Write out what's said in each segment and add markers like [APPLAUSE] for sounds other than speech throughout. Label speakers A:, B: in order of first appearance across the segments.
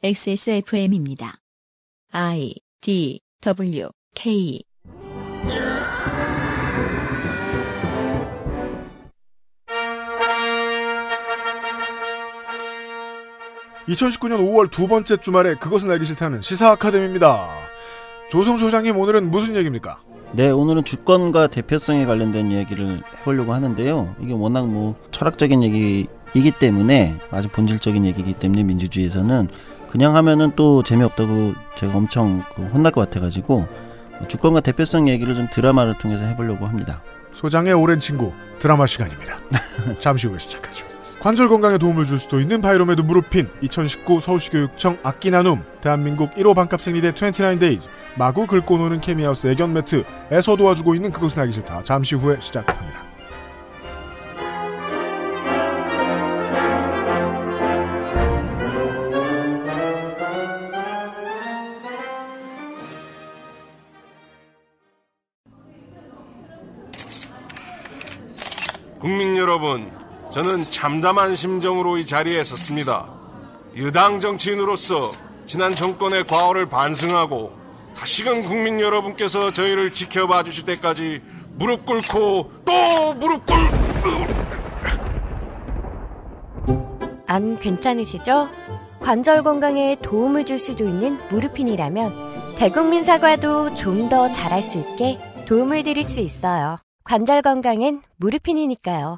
A: XSFM입니다. I D W K
B: (2019년 5월) 두 번째 주말에 그것은 알기 싫다는 시사 아카데미입니다 조성 소장님 오늘은 무슨 얘기입니까
C: 네, 오늘은 주권과 대표성에 관련된 얘기를 해보려고 하는데요. 이게 워낙 뭐 철학적인 얘기이기 때문에 아주 본질적인 얘기이기 때문에 민주주의에서는 그냥 하면은 또 재미없다고 제가 엄청 그 혼날 것 같아가지고 주권과 대표성 얘기를 좀 드라마를 통해서 해보려고 합니다. 소장의
B: 오랜 친구 드라마 시간입니다. [LAUGHS] 잠시 후에 시작하죠. 관절 건강에 도움을 줄 수도 있는 바이로메드 무릎핀 2019 서울시 교육청 악기 나눔 대한민국 1호 반값 생리대 29데이즈 마구 긁고 노는 케미하우스 애견 매트에서 도와주고 있는 그것은 알기 싫다 잠시 후에 시작합니다.
C: 국민 여러분, 저는 참담한 심정으로 이 자리에 섰습니다. 유당 정치인으로서 지난 정권의 과오를 반성하고 다시금 국민 여러분께서 저희를 지켜봐 주실 때까지 무릎 꿇고
A: 또 무릎 꿇고 안 괜찮으시죠? 관절 건강에 도움을 줄 수도 있는 무릎핀이라면 대국민 사과도 좀 더 잘할 수 있게 도움을 드릴 수 있어요. 관절 건강엔 무릎핀이니까요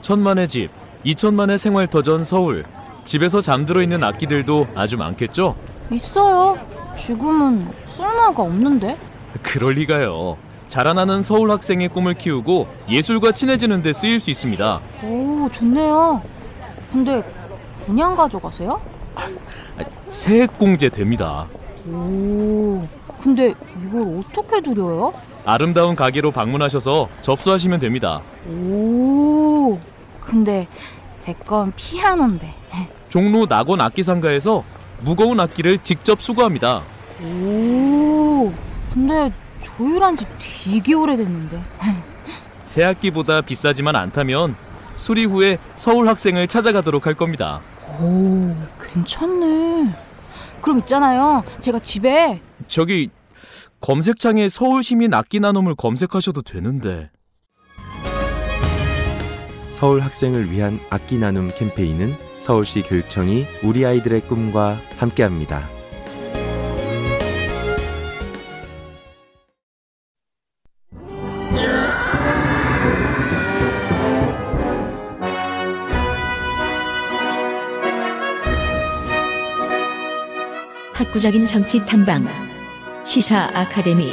A: 천만의 집, 이천만의 생활터전 서울. 집에서 잠들어 있는 악기들도 아주 많겠죠? 있어요. 지금은
B: 쓸모가 없는데?
A: 그럴 리가요. 자라나는 서울 학생의 꿈을 키우고 예술과 친해지는 데 쓰일 수 있습니다.
B: 오, 좋네요. 근데 그냥 가져가세요? 아,
A: 세액공제 됩니다.
B: 오,
A: 근데 이걸 어떻게 줄여요? 아름다운 가게로 방문하셔서 접수하시면 됩니다. 오, 근데 제 건 피아노인데. 종로 낙원 악기 상가에서 무거운 악기를 직접 수거합니다. 오, 근데 조율한 지 되게 오래됐는데. 새 학기보다 비싸지만 않다면 수리 후에 서울 학생을 찾아가도록 할 겁니다. 오, 괜찮네. 그럼 있잖아요. 제가 집에 저기 검색창에 서울시민 악기 나눔을 검색하셔도 되는데. 서울 학생을 위한 악기 나눔 캠페인은
B: 서울시 교육청이 우리 아이들의 꿈과 함께합니다.
A: 학구적인 정치 탐방 시사 아카데미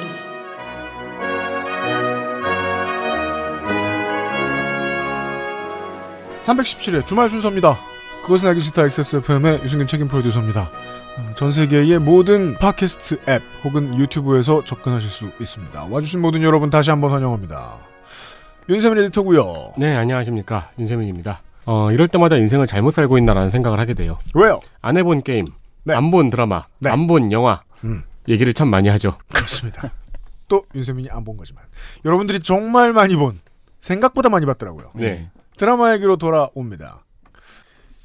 B: (317회) 주말 순서입니다 그것은 알기 싫다 XSFM의 유승균 책임 프로듀서입니다 음, 전 세계의 모든 팟캐스트 앱 혹은 유튜브에서 접근하실 수 있습니다 와주신 모든 여러분 다시 한번 환영합니다
D: 윤세민 에디터고요 네 안녕하십니까 윤세민입니다 어, 이럴 때마다 인생을 잘못 살고 있나라는 생각을 하게 돼요 왜요 안 해본 게임 네. 안본 드라마 네. 안본 영화 음. 얘기를 참 많이 하죠.
B: 그렇습니다. 또 윤세민이 안 본 거지만 여러분들이 정말 많이 본 생각보다 많이 봤더라고요. 네. 드라마 얘기로 돌아옵니다.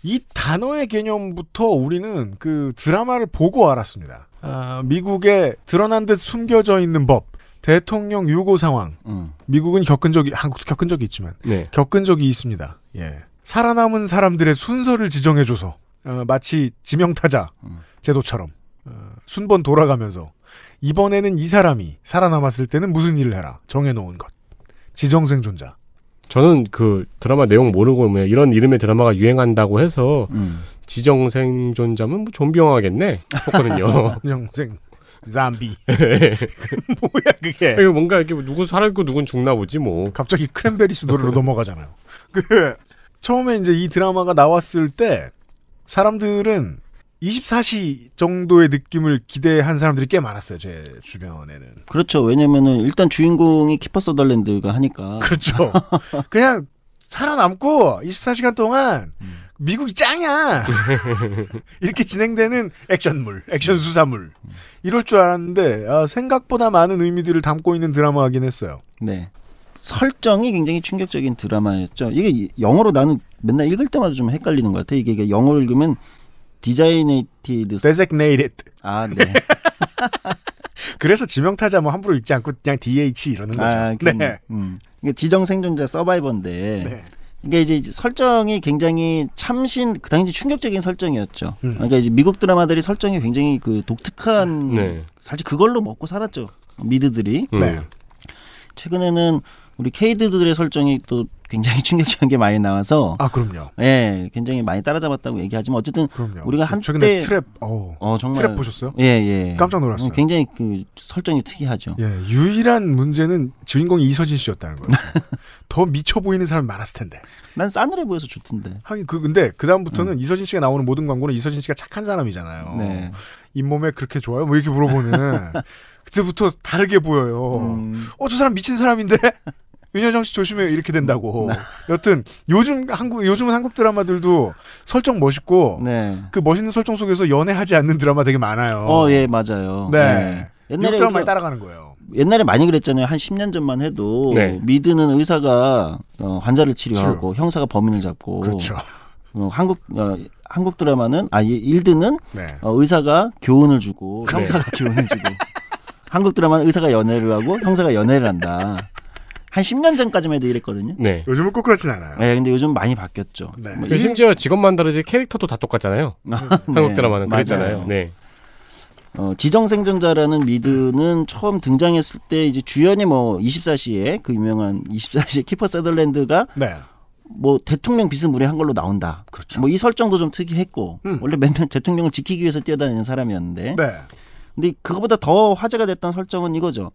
B: 이 단어의 개념부터 우리는 그 드라마를 보고 알았습니다. 아, 미국에 드러난 듯 숨겨져 있는 법, 대통령 유고 상황. 음. 미국은 겪은 적이 한국도 겪은 적이 있지만 네. 겪은 적이 있습니다. 예. 살아남은 사람들의 순서를 지정해줘서 어, 마치 지명타자 음. 제도처럼 어, 순번 돌아가면서 이번에는 이 사람이 살아남았을 때는 무슨 일을 해라 정해놓은 것 지정생존자
D: 저는 그 드라마 내용 모르고 뭐 이런 이름의 드라마가 유행한다고 해서 음. 지정생존자면 뭐 좀비 영화겠네 했거든요 [LAUGHS]
B: 지정생 잠비 [LAUGHS] 예. [LAUGHS] 뭐야 그게 이거 뭔가 이게 렇 누구 살아고 누군 죽나 보지 뭐 갑자기 크랜베리스 노래로 넘어가잖아요 그 처음에 이제 이 드라마가 나왔을 때 사람들은 24시 정도의 느낌을 기대한 사람들이 꽤 많았어요 제 주변에는.
C: 그렇죠. 왜냐면은 일단 주인공이 키퍼 서덜랜드가 하니까.
B: 그렇죠. [LAUGHS] 그냥 살아남고 24시간 동안 음. 미국이 짱이야 [LAUGHS] 이렇게 진행되는 액션물, 액션 수사물 이럴 줄 알았는데 아, 생각보다 많은 의미들을 담고 있는 드라마이긴 했어요. 네. 설정이
C: 굉장히 충격적인 드라마였죠. 이게 영어로 나는 맨날 읽을 때마다 좀 헷갈리는 것 같아. 이게, 이게 영어로 읽으면 디자이네이티드 d e s i g n a 아, 네. [LAUGHS] 그래서 지명타자 뭐 함부로 읽지 않고 그냥 DH 이러는 거죠. 아, 그럼, 네. 음. 이게 지정 생존자 서바이버인데 네. 이게 이제 설정이 굉장히 참신 그 당시 충격적인 설정이었죠. 음. 그러니까 이제 미국 드라마들이 설정이 굉장히 그 독특한 네. 사실 그걸로 먹고 살았죠. 미드들이. 네. 최근에는 우리 케이드들의 설정이 또 굉장히 [LAUGHS] 충격적인 게 많이 나와서 아 그럼요. 예, 굉장히 많이 따라잡았다고 얘기하지만 어쨌든 그럼요. 우리가 한때 최근에 트랩 어, 어 정말 트랩 보셨어요? 예, 예. 깜짝 놀랐어요.
B: 굉장히 그 설정이 특이하죠. 예, 유일한 문제는 주인공이 이서진 씨였다는 거예요. [LAUGHS] 더 미쳐 보이는 사람 많았을 텐데. 난 싸늘해 보여서 좋던데. 하긴 그 근데 그 다음부터는 음. 이서진 씨가 나오는 모든 광고는 이서진 씨가 착한 사람이잖아요. 네. 잇몸에 그렇게 좋아요? 뭐 이렇게 물어보는. [LAUGHS] 그때부터 다르게 보여요. 음. 어저 사람 미친 사람인데. 윤여정 씨 조심해요 이렇게 된다고. [LAUGHS] 네. 여튼 요즘 한국 요즘 한국 드라마들도 설정 멋있고 네. 그 멋있는 설정 속에서 연애하지 않는 드라마 되게 많아요. 어예
C: 맞아요. 네. 네.
B: 옛날에 드라마 많이 따라가는 거예요.
C: 옛날에 많이 그랬잖아요. 한 10년 전만 해도 네. 미드는 의사가 어, 환자를 치료하고 치료. 형사가 범인을 잡고 그렇죠. 어, 한국 어, 한국 드라마는 아 일드는 네. 어, 의사가 교훈을 주고 그래. 네. 형사가 교훈을 주고 [LAUGHS] 한국 드라마는 의사가 연애를 하고 형사가 연애를 한다. 한 10년 전까지만 해도 이랬거든요. 네. 요즘은 꼭 그렇진 않아요. 네, 근데 요즘 많이 바뀌었죠. 네. 뭐 심지어
D: 직업만 다르지 캐릭터도
C: 다 똑같잖아요. 한국 [LAUGHS] 네, 드라마는 그랬잖아요. 네. 어, 지정생존자라는 미드는 처음 등장했을 때 이제 주연이 뭐 24시에 그 유명한 24시에 키퍼 세덜랜드가 네. 뭐 대통령 비스무리 한 걸로 나온다. 그렇죠. 뭐 이 설정도 좀 특이했고 음. 원래 맨날 대통령을 지키기 위해서 뛰어다니는 사람이었는데. 네. 근데 그거보다 더 화제가 됐던 설정은 이거죠.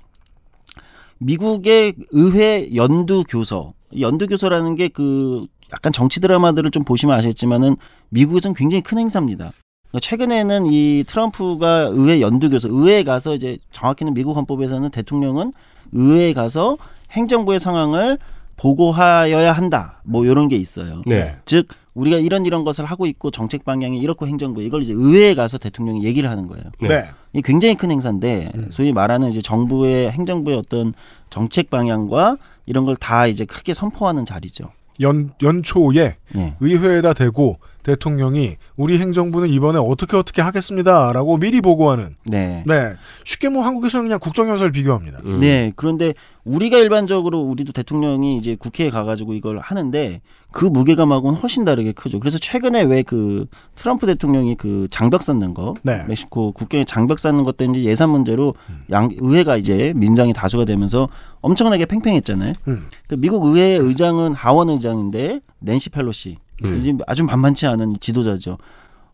C: 미국의 의회 연두 교서 연두 교서라는 게 그 약간 정치 드라마들을 좀 보시면 아시겠지만은 미국에서는 굉장히 큰 행사입니다. 그러니까 최근에는 이 트럼프가 의회 연두교서 의회에 가서 이제 정확히는 미국 헌법에서는 대통령은 의회에 가서 행정부의 상황을 보고하여야 한다. 뭐 이런 게 있어요. 네. 즉 우리가 이런 이런 것을 하고 있고 정책 방향이 이렇고 행정부 이걸 이제 의회에 가서 대통령이 얘기를 하는 거예요. 네. 네. 이 굉장히 큰 행사인데 음. 소위 말하는 이제 정부의 행정부의 어떤 정책 방향과 이런 걸 다
B: 이제 크게 선포하는 자리죠. 연 연초에 네. 의회에다 대고 대통령이 우리 행정부는 이번에 어떻게 어떻게 하겠습니다라고 미리 보고하는. 네. 네. 쉽게 뭐 한국에서는 그냥 국정연설 비교합니다. 음. 네. 그런데 우리가 일반적으로 우리도 대통령이
C: 이제 국회에 가가지고 이걸 하는데 그 무게감하고는 훨씬 다르게 크죠. 그래서 최근에 왜 그 트럼프 대통령이 그 장벽 쌓는 거, 네. 멕시코 국경에 장벽 쌓는 것 때문에 예산 문제로 음. 양 의회가 이제 민주당이 다수가 되면서 엄청나게 팽팽했잖아요. 음. 그 미국 의회 의장은 하원 의장인데 낸시 펠로시. 음. 이제 아주 만만치 않은 지도자죠.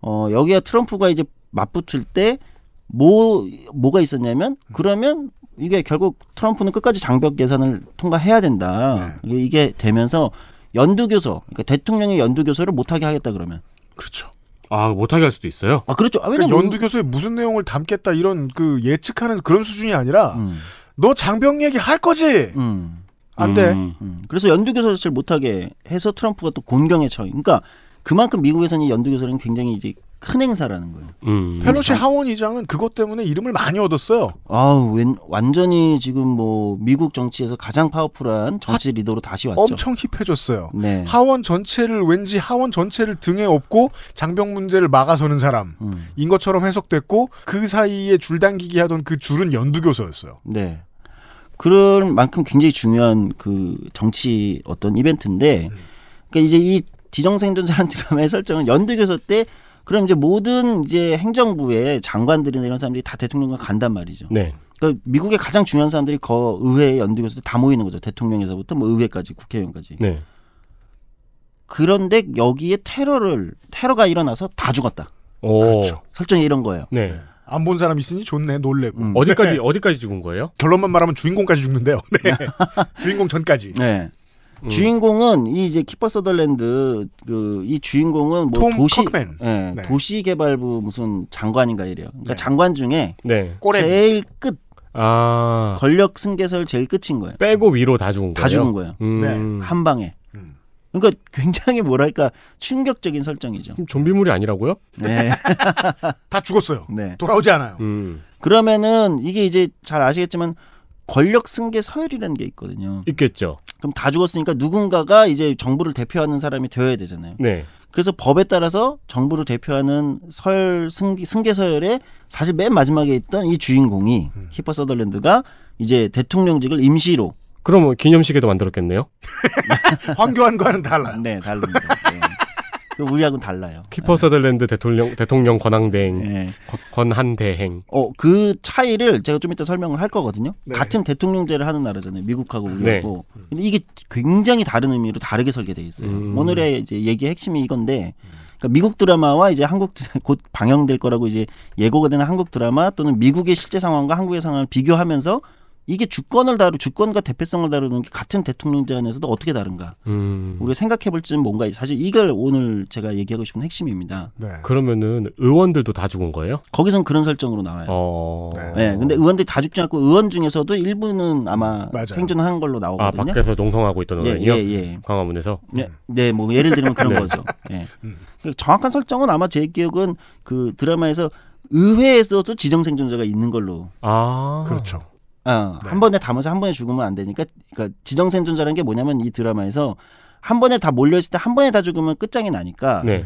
C: 어, 여기가 트럼프가 이제 맞붙을 때 뭐, 뭐가 있었냐면 그러면 이게 결국 트럼프는 끝까지 장벽 예산을 통과해야 된다. 네. 이게 되면서 연두교서, 그러니까 대통령의 연두교서를 못하게 하겠다 그러면. 그렇죠.
D: 아 못하게 할 수도 있어요.
B: 아 그렇죠. 아, 그러니까 연두 교서에 무슨 내용을 담겠다 이런 그 예측하는 그런 수준이 아니라 음. 너장벽 얘기 할 거지. 음. 안 돼. 음.
C: 음. 그래서 연두교사를 잘 못하게 해서 트럼프가 또 곤경에 처해. 그러니까 그만큼 미국에서는 연두교사는 굉장히 이제 큰 행사라는 거예요.
B: 음. 펠로시 하원
C: 의장은 그것 때문에 이름을 많이 얻었어요. 아, 완전히 지금 뭐 미국 정치에서 가장 파워풀한 정치 하, 리더로
B: 다시 왔죠. 엄청 힙해졌어요. 네. 하원 전체를 왠지 하원 전체를 등에 업고 장병 문제를 막아서는 사람인 음. 것처럼 해석됐고 그 사이에 줄당기기 하던 그 줄은 연두교서였어요
C: 네. 그런 만큼 굉장히 중요한 그 정치 어떤 이벤트인데 네. 그러니까 이제 이 지정생존자라는 드라마의 설정은 연대교서때 그럼 이제 모든 이제 행정부의 장관들이나 이런 사람들이 다 대통령과 간단 말이죠. 네. 그러니까 미국의 가장 중요한 사람들이 거 의회 연대교섭 다 모이는 거죠. 대통령에서부터 뭐 의회까지 국회의원까지. 네. 그런데 여기에 테러를 테러가 일어나서 다 죽었다. 오. 그렇죠.
B: 설정이 이런 거예요. 네. 안본 사람 있으니 좋네 놀래고 음. 어디까지 네. 어디까지 죽은 거예요? 결론만 말하면 주인공까지 죽는데요. [LAUGHS] 네. [LAUGHS]
C: 주인공 전까지. 네. 음. 주인공은 이 이제 키퍼 서덜랜드 그 이 주인공은 뭐 도시 네, 네. 도시 개발부 무슨 장관인가 이래요. 그러니까 네. 장관 중에 네. 제일 끝 아... 권력 승계설 제일 끝인 거예요. 빼고 위로 다 죽은 거예요. 다 죽은 거예요. 음. 네. 한 방에. 그러니까 굉장히 뭐랄까 충격적인 설정이죠. 좀비물이 아니라고요? 네. [LAUGHS] 다 죽었어요. 네. 돌아오지 않아요. 음. 그러면은 이게 이제 잘 아시겠지만 권력 승계 서열이라는 게 있거든요. 있겠죠. 그럼 다 죽었으니까 누군가가 이제 정부를 대표하는 사람이 되어야 되잖아요. 네. 그래서 법에 따라서 정부를 대표하는 설 승계, 승계 서열에 사실 맨 마지막에 있던 이 주인공이 음. 키퍼 서덜랜드가 이제 대통령직을 임시로 그럼 기념식에도 만들었겠네요? [LAUGHS] 황교안과는 달라. 네, 다릅니다. 네. 그 우리하고는 달라요. 키퍼
D: 서덜랜드 네. 대통령, 대통령 권한대행, 네. 권한대행.
C: 어, 그 차이를 제가 좀 이따 설명을 할 거거든요. 네. 같은 대통령제를 하는 나라잖아요. 미국하고 네. 우리하고. 근데 이게 굉장히 다른 의미로 다르게 설계돼 있어요. 음. 오늘의 이제 얘기의 핵심이 이건데, 그러니까 미국 드라마와 이제 한국 [LAUGHS] 곧 방영될 거라고 이제 예고가 되는 한국 드라마 또는 미국의 실제 상황과 한국의 상황을 비교하면서 이게 주권을 다루 주권과 대표성을 다루는 게 같은 대통령제 안에서도 어떻게 다른가 음. 우리가 생각해볼 지는 뭔가 사실 이걸 오늘 제가 얘기하고 싶은 핵심입니다. 네. 그러면은 의원들도 다 죽은 거예요? 거기선 그런 설정으로 나와요. 어... 네. 네. 근데 의원들이 다 죽지 않고 의원 중에서도 일부는 아마 맞아요. 생존한 걸로 아, 나오거든요. 아, 밖에서 농성하고
D: 있던 예, 의원이요? 예, 예, 예. 광화문에서? 네, 네, 뭐 예를 들면 그런 [LAUGHS] 네. 거죠. 예. 음.
C: 정확한 설정은 아마 제 기억은 그 드라마에서 의회에서도 지정 생존자가 있는 걸로. 아, 그렇죠. 어, 네. 한 번에 담아서 한 번에 죽으면 안 되니까 그러니까 지정 생존자라는 게 뭐냐면 이 드라마에서 한 번에 다 몰려 있을 때 한 번에 다 죽으면 끝장이 나니까 네.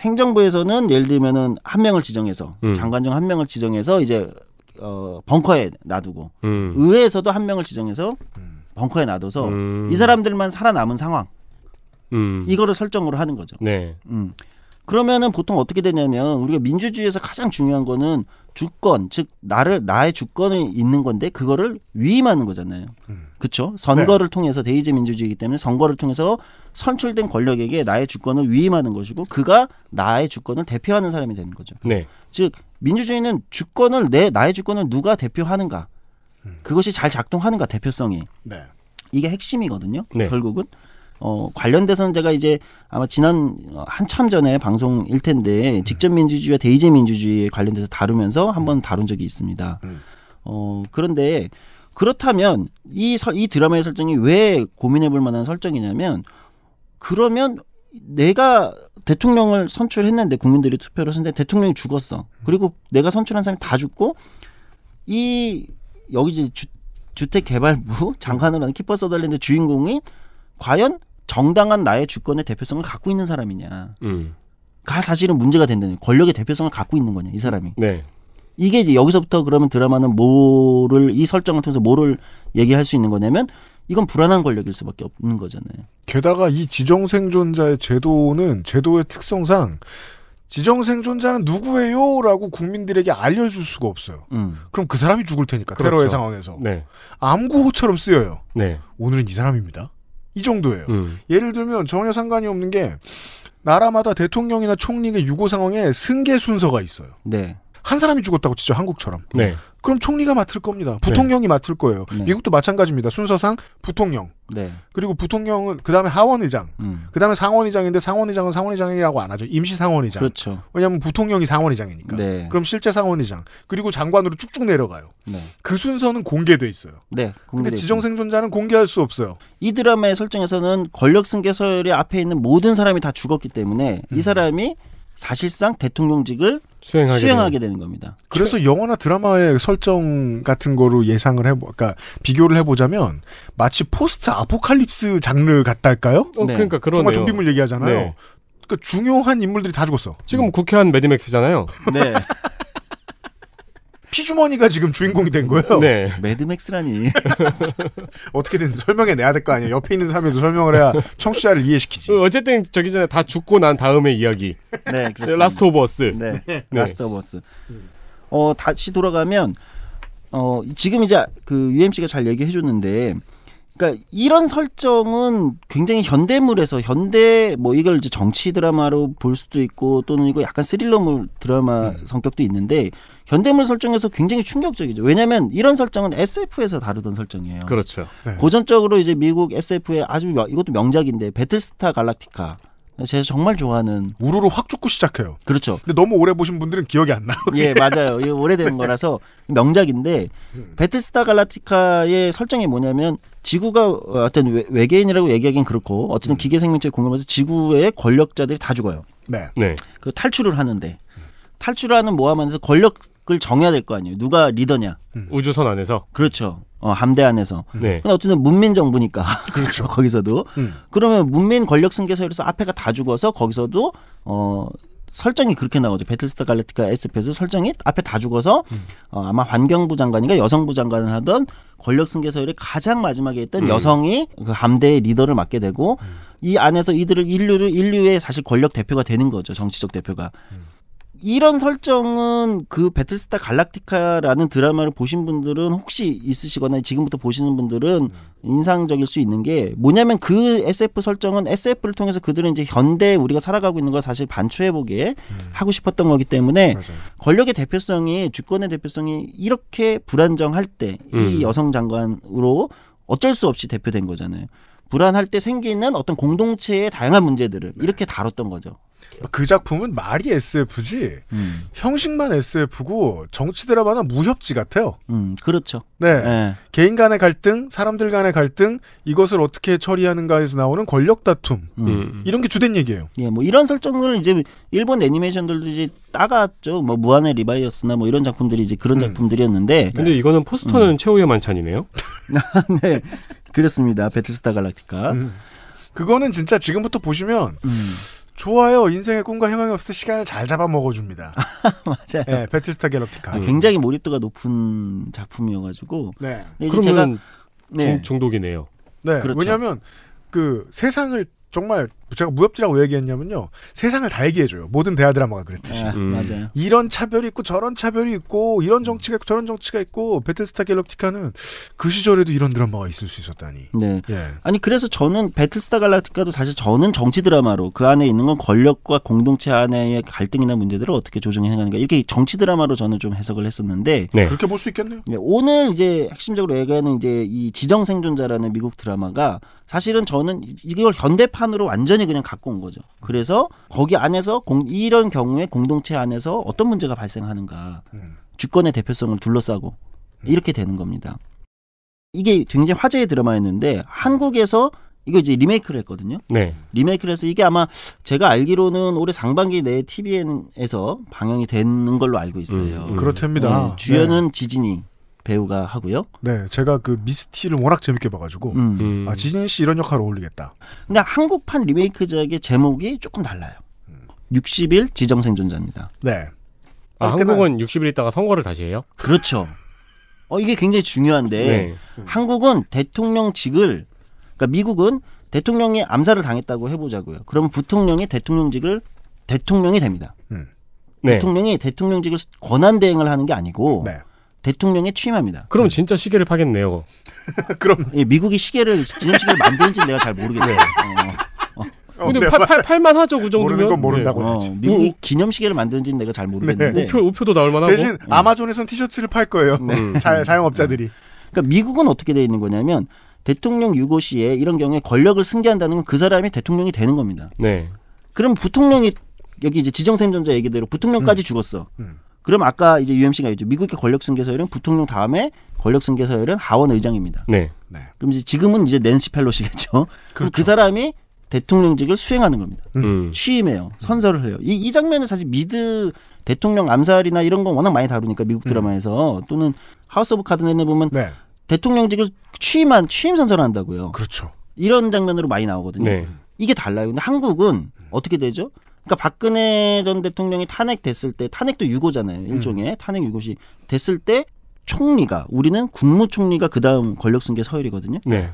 C: 행정부에서는 예를 들면은 한 명을 지정해서 음. 장관 중 한 명을 지정해서 이제 어 벙커에 놔두고 음. 의회에서도 한 명을 지정해서 음. 벙커에 놔둬서 음. 이 사람들만 살아남은 상황 음. 이거를 설정으로 하는 거죠. 네. 음. 그러면은 보통 어떻게 되냐면 우리가 민주주의에서 가장 중요한 거는 주권 즉 나를 나의 주권이 있는 건데 그거를 위임하는 거잖아요. 그렇죠? 선거를 네. 통해서 대의제 민주주의이기 때문에 선거를 통해서 선출된 권력에게 나의 주권을 위임하는 것이고 그가 나의 주권을 대표하는 사람이 되는 거죠. 네. 즉 민주주의는 주권을 내 나의 주권을 누가 대표하는가 음. 그것이 잘 작동하는가 대표성이 네. 이게 핵심이거든요. 네. 결국은 어, 관련돼서는 제가 이제 아마 지난 어, 한참 전에 방송일 텐데 음. 직접 민주주의와 대의제 민주주의에 관련돼서 다루면서 한번 음. 다룬 적이 있습니다. 음. 어, 그런데 그렇다면 이, 서, 이 드라마의 설정이 왜 고민해 볼 만한 설정이냐면 그러면 내가 대통령을 선출했는데 국민들이 투표를 했는데 대통령이 죽었어. 그리고 내가 선출한 사람이 다 죽고 이 여기 이제 주, 주택개발부 [LAUGHS] 장관으로 하는 키퍼 서덜랜드 주인공이 과연 정당한 나의 주권의 대표성을 갖고 있는 사람이냐가 음. 사실은 문제가 된다는 권력의 대표성을 갖고 있는 거냐 이 사람이. 네. 이게 이제 여기서부터 그러면 드라마는 뭐를 이 설정을 통해서 뭐를 얘기할 수 있는 거냐면 이건 불안한 권력일 수밖에 없는
B: 거잖아요. 게다가 이 지정생존자의 제도는 제도의 특성상 지정생존자는 누구예요라고 국민들에게 알려줄 수가 없어요. 음. 그럼 그 사람이 죽을 테니까 그렇죠. 테러의 상황에서 네. 암구호처럼 쓰여요. 네. 오늘은 이 사람입니다. 이 정도예요. 음. 예를 들면 전혀 상관이 없는 게 나라마다 대통령이나 총리의 유고 상황에 승계 순서가 있어요. 네. 한 사람이 죽었다고 치죠 한국처럼. 네. 그럼 총리가 맡을 겁니다. 부통령이 네. 맡을 거예요. 네. 미국도 마찬가지입니다. 순서상 부통령. 네. 그리고 부통령은 그 다음에 하원의장. 음. 그 다음에 상원의장인데 상원의장은 상원의장이라고 안 하죠. 임시 상원의장. 그렇죠. 왜냐하면 부통령이 상원의장이니까. 네. 그럼 실제 상원의장. 그리고 장관으로 쭉쭉 내려가요. 네. 그 순서는 공개돼 있어요. 네. 공개데 지정생존자는 공개할 수 없어요. 이 드라마의
C: 설정에서는 권력 승계설의 앞에 있는 모든 사람이 다 죽었기 때문에 음. 이 사람이 사실상 대통령직을
B: 수행하게, 수행하게 되는 겁니다. 그래서 영화나 드라마의 설정 같은 거로 예상을 해보, 그러니까 비교를 해보자면 마치 포스트 아포칼립스 장르 같달까요? 어, 네. 그러니까 그러 정말 좀비물 얘기하잖아요. 네. 그러니까 중요한 인물들이 다 죽었어. 지금 음. 국회한 매드맥스잖아요. 네. [LAUGHS] 피주머니가 지금 주인공이 된 거예요. 네. 매드맥스라니. [LAUGHS] 어떻게든 설명해 내야 될 거아니에 옆에 있는 사람에도 설명을 해야
D: 청취자를 이해시키지. 어, 어쨌든 저기 전에 다 죽고 난 다음의 이야기. 네, 네 그렇습니다. 라스트 오브 어스. 네. 네. 라스트
C: 오브 어스. 어, 다시 돌아가면 어, 지금 이제 그 UMC가 잘 얘기해 줬는데 그러니까 이런 설정은 굉장히 현대물에서 현대 뭐 이걸 이제 정치 드라마로 볼 수도 있고 또는 이거 약간 스릴러물 드라마 음. 성격도 있는데 현대물 설정에서 굉장히 충격적이죠. 왜냐하면 이런 설정은 SF에서 다루던 설정이에요. 그렇죠. 네. 고전적으로 이제 미국 SF의 아주 이것도 명작인데 배틀스타 갈락티카. 제가 정말 좋아하는 우르르 확 죽고 시작해요. 그렇죠. 근데 너무 오래 보신 분들은 기억이 안 나요. 예, [LAUGHS] 예. 맞아요. 이 오래된 거라서 명작인데 배틀스타 음. 갈라티카의 설정이 뭐냐면 지구가 어떤 외계인이라고 얘기하기 그렇고 어쨌든 음. 기계 생명체 공유하서 지구의 권력자들이 다 죽어요. 네. 네. 그 탈출을 하는데 탈출하는 모함 안에서 권력을 정해야 될 거 아니에요. 누가 리더냐? 음. 우주선 안에서. 그렇죠. 어, 함대 안에서. 네. 근데 어쨌든 문민 정부니까. [LAUGHS] 그렇죠. 거기서도. 음. 그러면 문민 권력 승계서에서 앞에가 다 죽어서 거기서도 어 설정이 그렇게 나오죠. 배틀스타 갈레티카 에스페도 설정이 앞에 다 죽어서 음. 어, 아마 환경부 장관인가 여성부 장관을 하던 권력 승계서열의 가장 마지막에 있던 음. 여성이 그 함대의 리더를 맡게 되고 음. 이 안에서 이들을 인류를 인류의 사실 권력 대표가 되는 거죠. 정치적 대표가. 음. 이런 설정은 그 배틀스타 갈락티카라는 드라마를 보신 분들은 혹시 있으시거나 지금부터 보시는 분들은 인상적일 수 있는 게 뭐냐면 그 SF 설정은 SF를 통해서 그들은 이제 현대 우리가 살아가고 있는 걸 사실 반추해보게 음. 하고 싶었던 거기 때문에 맞아요. 권력의 대표성이 주권의 대표성이 이렇게 불안정할 때이 음. 여성 장관으로 어쩔 수 없이 대표된 거잖아요. 불안할 때 생기는 어떤 공동체의 다양한 문제들을 네. 이렇게 다뤘던 거죠. 그 작품은 말이
B: SF지 음. 형식만 SF고 정치 드라마나 무협지 같아요. 음, 그렇죠. 네. 네. 개인 간의 갈등, 사람들 간의 갈등, 이것을 어떻게 처리하는가에서 나오는 권력 다툼 음. 음. 이런 게 주된 얘기예요. 예, 뭐 이런 설정을 이제 일본
C: 애니메이션들도 이제 따갔죠. 뭐 무한의 리바이어스나 뭐 이런 작품들이 이제 그런 음. 작품들이었는데. 네. 근데 이거는
D: 포스터는 음.
B: 최후의 만찬이네요. [LAUGHS] 네, 그렇습니다. 배틀스타 갈락티카. 그거는 진짜 지금부터 보시면. 좋아요. 인생의 꿈과 희망이 없을 때 시간을 잘 잡아먹어줍니다. [LAUGHS] 맞아요.
C: 네, 베티스타 갤럭티카. 아, 굉장히 몰입도가 높은 작품이어가지고.
B: 네. 그러면 제가 중, 네.
C: 중독이네요.
B: 네. 그렇죠. 왜냐하면 그 세상을 정말 제가 무협지라고 얘기했냐면요. 세상을 다 얘기해줘요. 모든 대하 드라마가 그랬듯이. 아, 음. 맞아요. 이런 차별이 있고 저런 차별이 있고 이런 정치가 있고 저런 정치가 있고 배틀스타 갤럭티카는 그 시절에도 이런 드라마가 있을 수 있었다니. 네. 예. 아니 그래서 저는
C: 배틀스타 갤럭티카도 사실 저는 정치 드라마로 그 안에 있는 건 권력과 공동체 안에의 갈등이나 문제들을 어떻게 조정해 나가는가 이렇게 정치 드라마로 저는 좀 해석을 했었는데 네. 그렇게 볼 수 있겠네요. 네, 오늘 이제 핵심적으로 얘기하는 이제 이 지정생존자라는 미국 드라마가 사실은 저는 이걸 현대판으로 완전히 완전히 그냥 갖고 온 거죠. 그래서 거기 안에서 공, 이런 경우에 공동체 안에서 어떤 문제가 발생하는가. 음. 주권의 대표성을 둘러싸고 이렇게 음. 되는 겁니다. 이게 굉장히 화제의 드라마였는데 한국에서 이거 이제 리메이크를 했거든요. 네. 리메이크를 해서 이게 아마 제가 알기로는 올해 상반기 내에 TVN에서 방영이 되는 걸로 알고 있어요. 음, 음. 그렇답니다. 네, 주연은 네. 지진이 배우가 하고요.
B: 네, 제가 그 미스티를 워낙 재밌게 봐가지고 음. 음. 아 지진 씨 이런 역할 어울리겠다.
C: 근데 한국판 리메이크작의 제목이 조금 달라요. 60일 음. 지정생존자입니다. 네. 아, 한국은 60일 있다가 선거를 다시 해요? 그렇죠. 어 이게 굉장히 중요한데 네. 음. 한국은 대통령직을 그러니까 미국은 대통령이 암살을 당했다고 해보자고요. 그럼 부통령이 대통령직을 대통령이 됩니다. 음. 네. 대통령이 대통령직을 권한 대행을 하는 게 아니고 네. 대통령에 취임합니다. 그럼 네. 진짜 시계를 파겠네요. [LAUGHS] 그럼 예, 미국이 시계를 기념시계 만드는지 내가 잘
D: 모르겠어요. 어. 어.
C: 어, 근데 네, 팔, 팔, 팔만 하죠 그 정도면 모르는 건 모른다고 어, 해야 미국이 음. 기념시계 만드는지 내가 잘 모르겠는데 네. 우표, 우표도 나올 만하고 대신 아마존에선 티셔츠를 팔 거예요 네. [LAUGHS] 자, 자영업자들이 그러니까 미국은 어떻게 되 있는 거냐면 대통령 유고 시에 이런 경우에 권력을 승계한다는 건 그 사람이 대통령이 되는 겁니다. 네. 그럼 부통령이 여기 이제 지정생존자 얘기대로 부통령까지 음. 죽었어. 음. 그럼 아까 이제 UMC가 얘기했죠. 미국의 권력 승계서열은 부통령 다음에 권력 승계서열은 하원 의장입니다. 네. 네. 그럼 이제 지금은 이제 낸시 펠로시겠죠. [LAUGHS] 그 그렇죠. 그 사람이 대통령직을 수행하는 겁니다. 음. 취임해요. 선서를 해요. 이, 이 장면은 사실 미드 대통령 암살이나 이런 건 워낙 많이 다루니까 미국 음. 드라마에서 음. 또는 하우스 오브 카드 내내 보면 네. 대통령직을 취임한 취임 선서를 한다고요. 그렇죠. 이런 장면으로 많이 나오거든요. 네. 이게 달라요. 근데 한국은 어떻게 되죠? 그러니까 박근혜 전 대통령이 탄핵됐을 때 탄핵도 유고잖아요. 음. 일종의 음. 탄핵 유고시 됐을 때 총리가 우리는 국무총리가 그다음 권력 승계 서열이거든요. 네.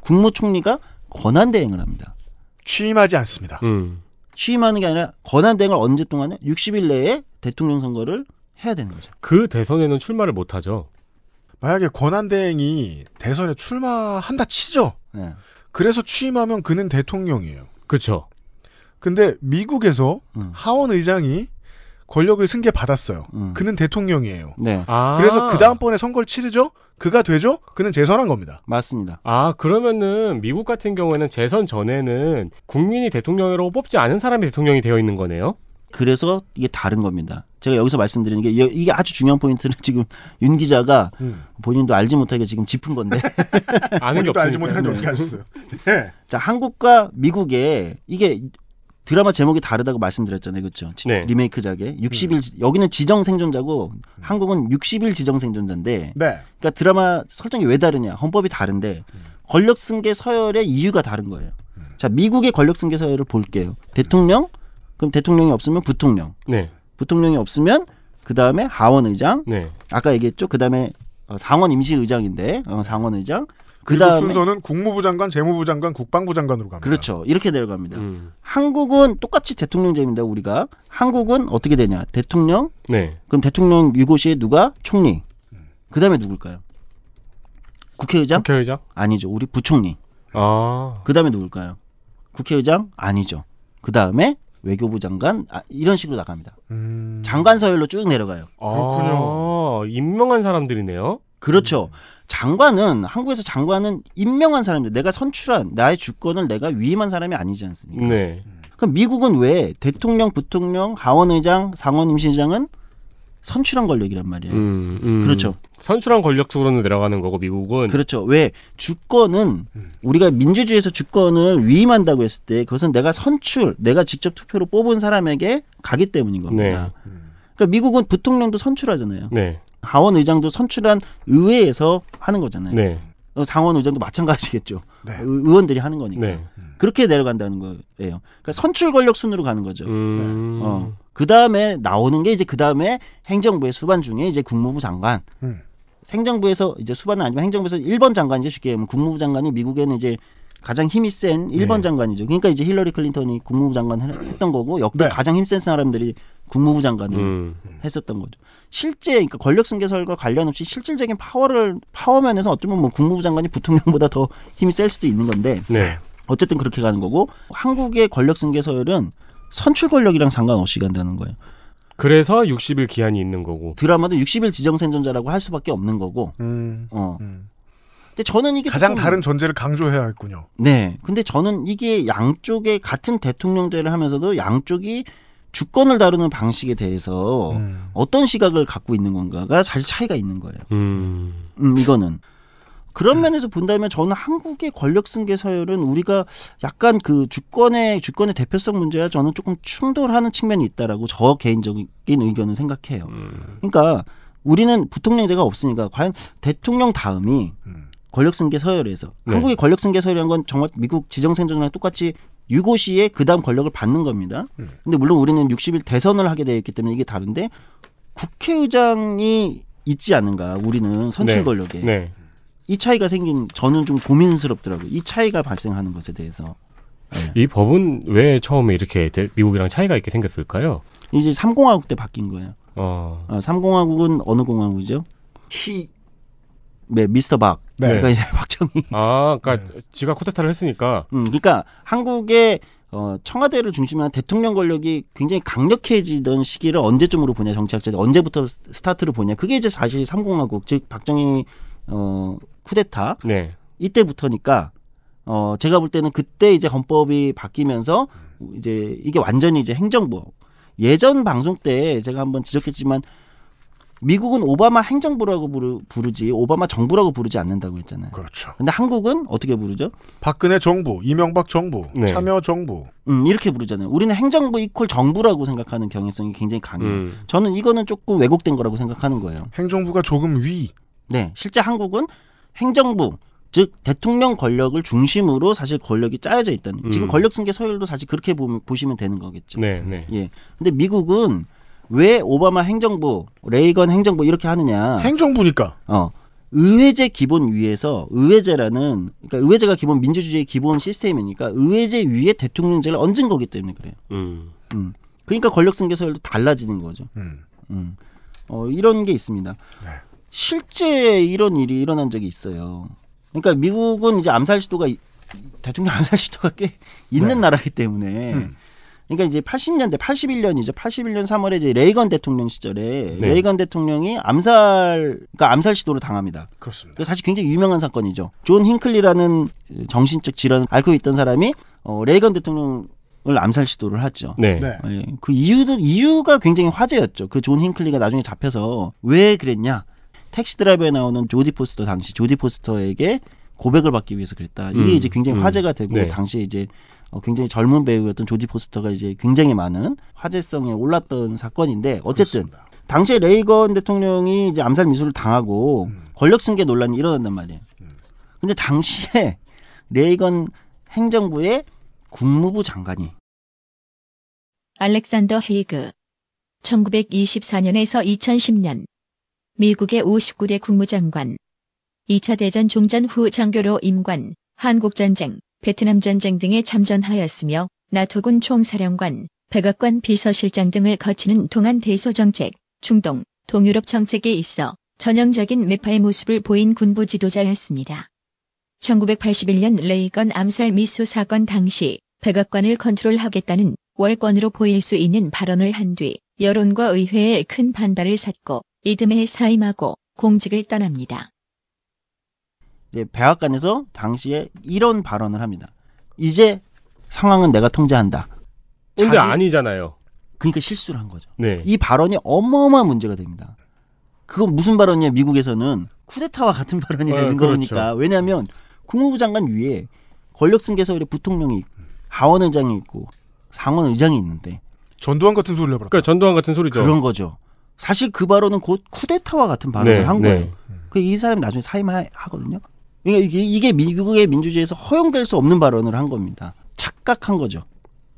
C: 국무총리가 권한 대행을 합니다. 취임하지 않습니다. 음. 취임하는 게 아니라 권한 대행을 언제 동안에
B: 60일 내에 대통령 선거를 해야 되는 거죠. 그 대선에는 출마를 못 하죠. 만약에 권한 대행이 대선에 출마한다 치죠. 네. 그래서 취임하면 그는 대통령이에요. 그렇죠. 근데 미국에서 음. 하원 의장이 권력을 승계 받았어요. 음. 그는 대통령이에요.
D: 네. 아. 그래서 그
B: 다음번에 선거를 치르죠. 그가 되죠. 그는 재선한 겁니다.
D: 맞습니다. 아 그러면은 미국 같은 경우에는 재선
C: 전에는 국민이 대통령으로 뽑지 않은 사람이 대통령이 되어 있는 거네요. 그래서 이게 다른 겁니다. 제가 여기서 말씀드리는 게 이게 아주 중요한 포인트는 지금 윤 기자가 음. 본인도 알지 못하게 지금 짚은 건데
B: 아는 게 없으니까. 알지 못하는데 어떻게 하셨어요?
C: 네. 자 한국과 미국의 이게 드라마 제목이 다르다고 말씀드렸잖아요. 그렇죠? 네. 리메이크작에 60일 음. 여기는 지정 생존자고 한국은 60일 지정 생존자인데 네. 그러니까 드라마 설정이 왜 다르냐? 헌법이 다른데 음. 권력 승계 서열의 이유가 다른 거예요. 음. 자, 미국의 권력 승계 서열을 볼게요. 대통령 그럼 대통령이 없으면 부통령. 네. 부통령이 없으면 그다음에 하원 의장. 네. 아까 얘기했죠. 그다음에 어, 상원 임시 의장인데 어, 상원 의장 그다음 순서는
B: 국무부 장관, 재무부 장관, 국방부
C: 장관으로 갑니다. 그렇죠. 이렇게 내려갑니다. 음. 한국은 똑같이 대통령제입니다. 우리가 한국은 어떻게 되냐? 대통령. 네. 그럼 대통령 유고시에 누가 총리. 그다음에 누굴까요? 국회의장? 국회의장? 아니죠. 우리 부총리. 아. 그다음에 누굴까요? 국회의장? 아니죠. 그다음에 외교부 장관 아, 이런 식으로 나갑니다. 음... 장관 서열로 쭉 내려가요. 아, 그렇군요. 아, 임명한 사람들이네요. 그렇죠. 음. 장관은 한국에서 장관은 임명한 사람이죠. 내가 선출한 나의 주권을 내가 위임한 사람이 아니지 않습니까? 네. 그럼 미국은 왜 대통령, 부통령, 하원의장, 상원 임시장은 선출한 권력이란 말이에요. 음, 음. 그렇죠. 선출한 권력 쪽으로는 내려가는 거고 미국은 그렇죠. 왜 주권은 우리가 민주주의에서 주권을 위임한다고 했을 때 그것은 내가 선출, 내가 직접 투표로 뽑은 사람에게 가기 때문인 겁니다. 네. 그러니까 미국은 부통령도 선출하잖아요. 네. 하원 의장도 선출한 의회에서 하는 거잖아요. 네. 어, 상원 의장도 마찬가지겠죠. 네. 의원들이 하는 거니까 네. 그렇게 내려간다는 거예요. 그러니까 선출 권력 순으로 가는 거죠. 음... 네. 어. 그 다음에 나오는 게 이제 그 다음에 행정부의 수반 중에 이제 국무부 장관. 음. 행정부에서 이제 수반은 아니면 행정부에서 1번 장관이죠. 쉽게 얘기하면 국무부 장관이 미국에는 이제 가장 힘이 센 1번 네. 장관이죠. 그러니까 이제 힐러리 클린턴이 국무부 장관 을 했던 거고 역대 네. 가장 힘센 사람들이 국무부 장관을 음. 했었던 거죠. 실제 그러니까 권력 승계설과 관련 없이 실질적인 파워를 파워면에서 어쩌면 뭐 국무부 장관이 부통령보다 더 힘이 셀 수도 있는 건데 네. 어쨌든 그렇게 가는 거고 한국의 권력 승계설은 선출 권력이랑 상관없이 간다는 거예요. 그래서 60일 기한이 있는 거고 드라마도 60일 지정생존자라고 할 수밖에 없는 거고. 음. 어. 음.
B: 근데 저는 이게 가장 다른 존재를 강조해야 했군요. 네. 근데
C: 저는 이게 양쪽의 같은 대통령제를 하면서도 양쪽이 주권을 다루는 방식에 대해서 음. 어떤 시각을 갖고 있는 건가가 사실 차이가 있는 거예요. 음. 음 이거는 그런 면에서 본다면 저는 한국의 권력 승계 서열은 우리가 약간 그 주권의 주권의 대표성 문제와 저는 조금 충돌하는 측면이 있다라고 저 개인적인 의견을 생각해요. 음. 그러니까 우리는 부통령제가 없으니까 과연 대통령 다음이 음. 권력 승계 서열에서 네. 한국의 권력 승계 서열이란 건 정말 미국 지정생존이 똑같이 유고시에 그다음 권력을 받는 겁니다. 음. 근데 물론 우리는 60일 대선을 하게 되어 있기 때문에 이게 다른데 국회의장이 있지 않은가 우리는 선출 네. 권력에 네. 이 차이가 생긴 저는 좀 고민스럽더라고요. 이 차이가 발생하는 것에 대해서.
D: 네. 이 법은 왜 처음에 이렇게 미국이랑 차이가 있게 생겼을까요? 이제
C: 삼공화국때 바뀐 거예요. 어. 아, 어, 3공화국은 어느 공화국이죠? 네, 미스터 박. 네. 그러니까 이제 [LAUGHS] 박정희. 아, 그러니까 네. 지가 쿠데타를 했으니까. 음, 그러니까 한국의 어, 청와대를 중심으로 한 대통령 권력이 굉장히 강력해지던 시기를 언제쯤으로 보냐 정치학자들 언제부터 스타트를 보냐 그게 이제 사실 삼공하국즉 박정희 어, 쿠데타 네. 이때부터니까 어, 제가 볼 때는 그때 이제 헌법이 바뀌면서 이제 이게 완전히 이제 행정부 예전 방송 때 제가 한번 지적했지만 미국은 오바마 행정부라고 부르, 부르지 오바마 정부라고 부르지 않는다고 했잖아요. 그렇죠. 근데 한국은 어떻게 부르죠? 박근혜 정부, 이명박 정부, 네. 참여 정부. 음, 이렇게 부르잖아요. 우리는 행정부 이퀄 정부라고 생각하는 경향성이 굉장히 강해요. 음. 저는 이거는 조금 왜곡된 거라고 생각하는 거예요. 행정부가 조금 위. 네, 실제 한국은 행정부 즉 대통령 권력을 중심으로 사실 권력이 짜여져 있다는. 음. 지금 권력 승계 서열도 사실 그렇게 보면, 보시면 되는 거겠죠. 네, 네. 예. 근데 미국은 왜 오바마 행정부, 레이건 행정부 이렇게 하느냐? 행정부니까. 어. 의회제 기본 위에서 의회제라는 그러니까 의회제가 기본 민주주의의 기본 시스템이니까 의회제 위에 대통령제를 얹은 거기 때문에 그래요. 음. 음. 그러니까 권력 승계서열도 달라지는 거죠. 음. 음. 어, 이런 게 있습니다. 네. 실제 이런 일이 일어난 적이 있어요. 그러니까 미국은 이제 암살 시도가 대통령 암살 시도가 꽤 있는 네. 나라이기 때문에 음. 그러니까 이제 80년대 81년이죠. 81년 3월에 이제 레이건 대통령 시절에 네. 레이건 대통령이 암살 그러니까 암살 시도를 당합니다. 그렇습니다. 사실 굉장히 유명한 사건이죠. 존 힌클리라는 정신적 질환을 앓고 있던 사람이 어, 레이건 대통령 을 암살 시도를 하죠. 네. 네. 예, 그 이유도 이유가 굉장히 화제였죠. 그 존 힌클리가 나중에 잡혀서 왜 그랬냐? 택시 드라이브에 나오는 조디 포스터 당시 조디 포스터에게 고백을 받기 위해서 그랬다. 이게 음, 이제 굉장히 음, 화제가 되고 네. 당시에 이제 어, 굉장히 젊은 배우였던 조디 포스터가 이제 굉장히 많은 화제성에 올랐던 사건인데 어쨌든 그렇습니다. 당시에 레이건 대통령이 이제 암살 미수를 당하고 음. 권력 승계 논란이 일어난단 말이에요. 음. 근데 당시에 [LAUGHS] 레이건 행정부의 국무부 장관이
A: 알렉산더 헤이그 1924년에서 2010년 미국의 59대 국무장관 2차 대전 종전 후 장교로 임관 한국전쟁 베트남 전쟁 등에 참전하였으며 나토군 총사령관, 백악관 비서실장 등을 거치는 동안 대소정책, 중동, 동유럽 정책에 있어 전형적인 매파의 모습을 보인 군부 지도자였습니다. 1981년 레이건 암살 미수 사건 당시 백악관을 컨트롤하겠다는 월권으로 보일 수 있는 발언을 한 뒤 여론과 의회에 큰 반발을 샀고 이듬해 사임하고 공직을 떠납니다.
C: 예, 백악관에서 당시에 이런 발언을 합니다. 이제 상황은 내가 통제한다. 어, 근데 자기, 아니잖아요. 그러니까 실수를 한 거죠. 네. 이 발언이 어마어마한 문제가 됩니다. 그건 무슨 발언이야? 미국에서는 쿠데타와 같은 발언이 어, 되는 그렇죠. 거니까. 왜냐하면 국무부 장관 위에 권력 승계서열 부통령이 하원 의장이 있고 상원 의장이 있는데 전두환 같은 소리를 해버렸다. 그러니까 전두환 같은 소리죠. 그런 거죠. 사실 그 발언은 곧 쿠데타와 같은 발언을 네, 한 네. 거예요. 네. 그러니까 그이 사람이 나중에 사임하거든요. 그러니까 이게, 이게 미국의 민주주의에서 허용될 수 없는 발언을 한 겁니다. 착각한 거죠.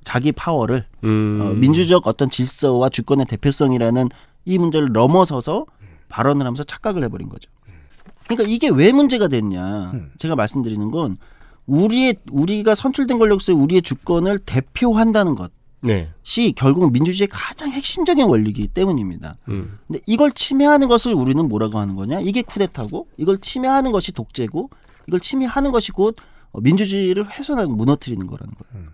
C: 자기 파워를 음. 어, 민주적 어떤 질서와 주권의 대표성이라는 이 문제를 넘어서서 발언을 하면서 착각을 해버린 거죠. 그러니까 이게 왜 문제가 됐냐? 음. 제가 말씀드리는 건 우리의 우리가 선출된 권력에서 우리의 주권을 대표한다는 것. 네. 시 결국 은 민주주의의 가장 핵심적인 원리이기 때문입니다. 음. 근데 이걸 침해하는 것을 우리는 뭐라고 하는 거냐? 이게 쿠데타고 이걸 침해하는 것이 독재고 이걸 침해하는 것이 곧 민주주의를 훼손하고 무너뜨리는 거라는 거예요. 음.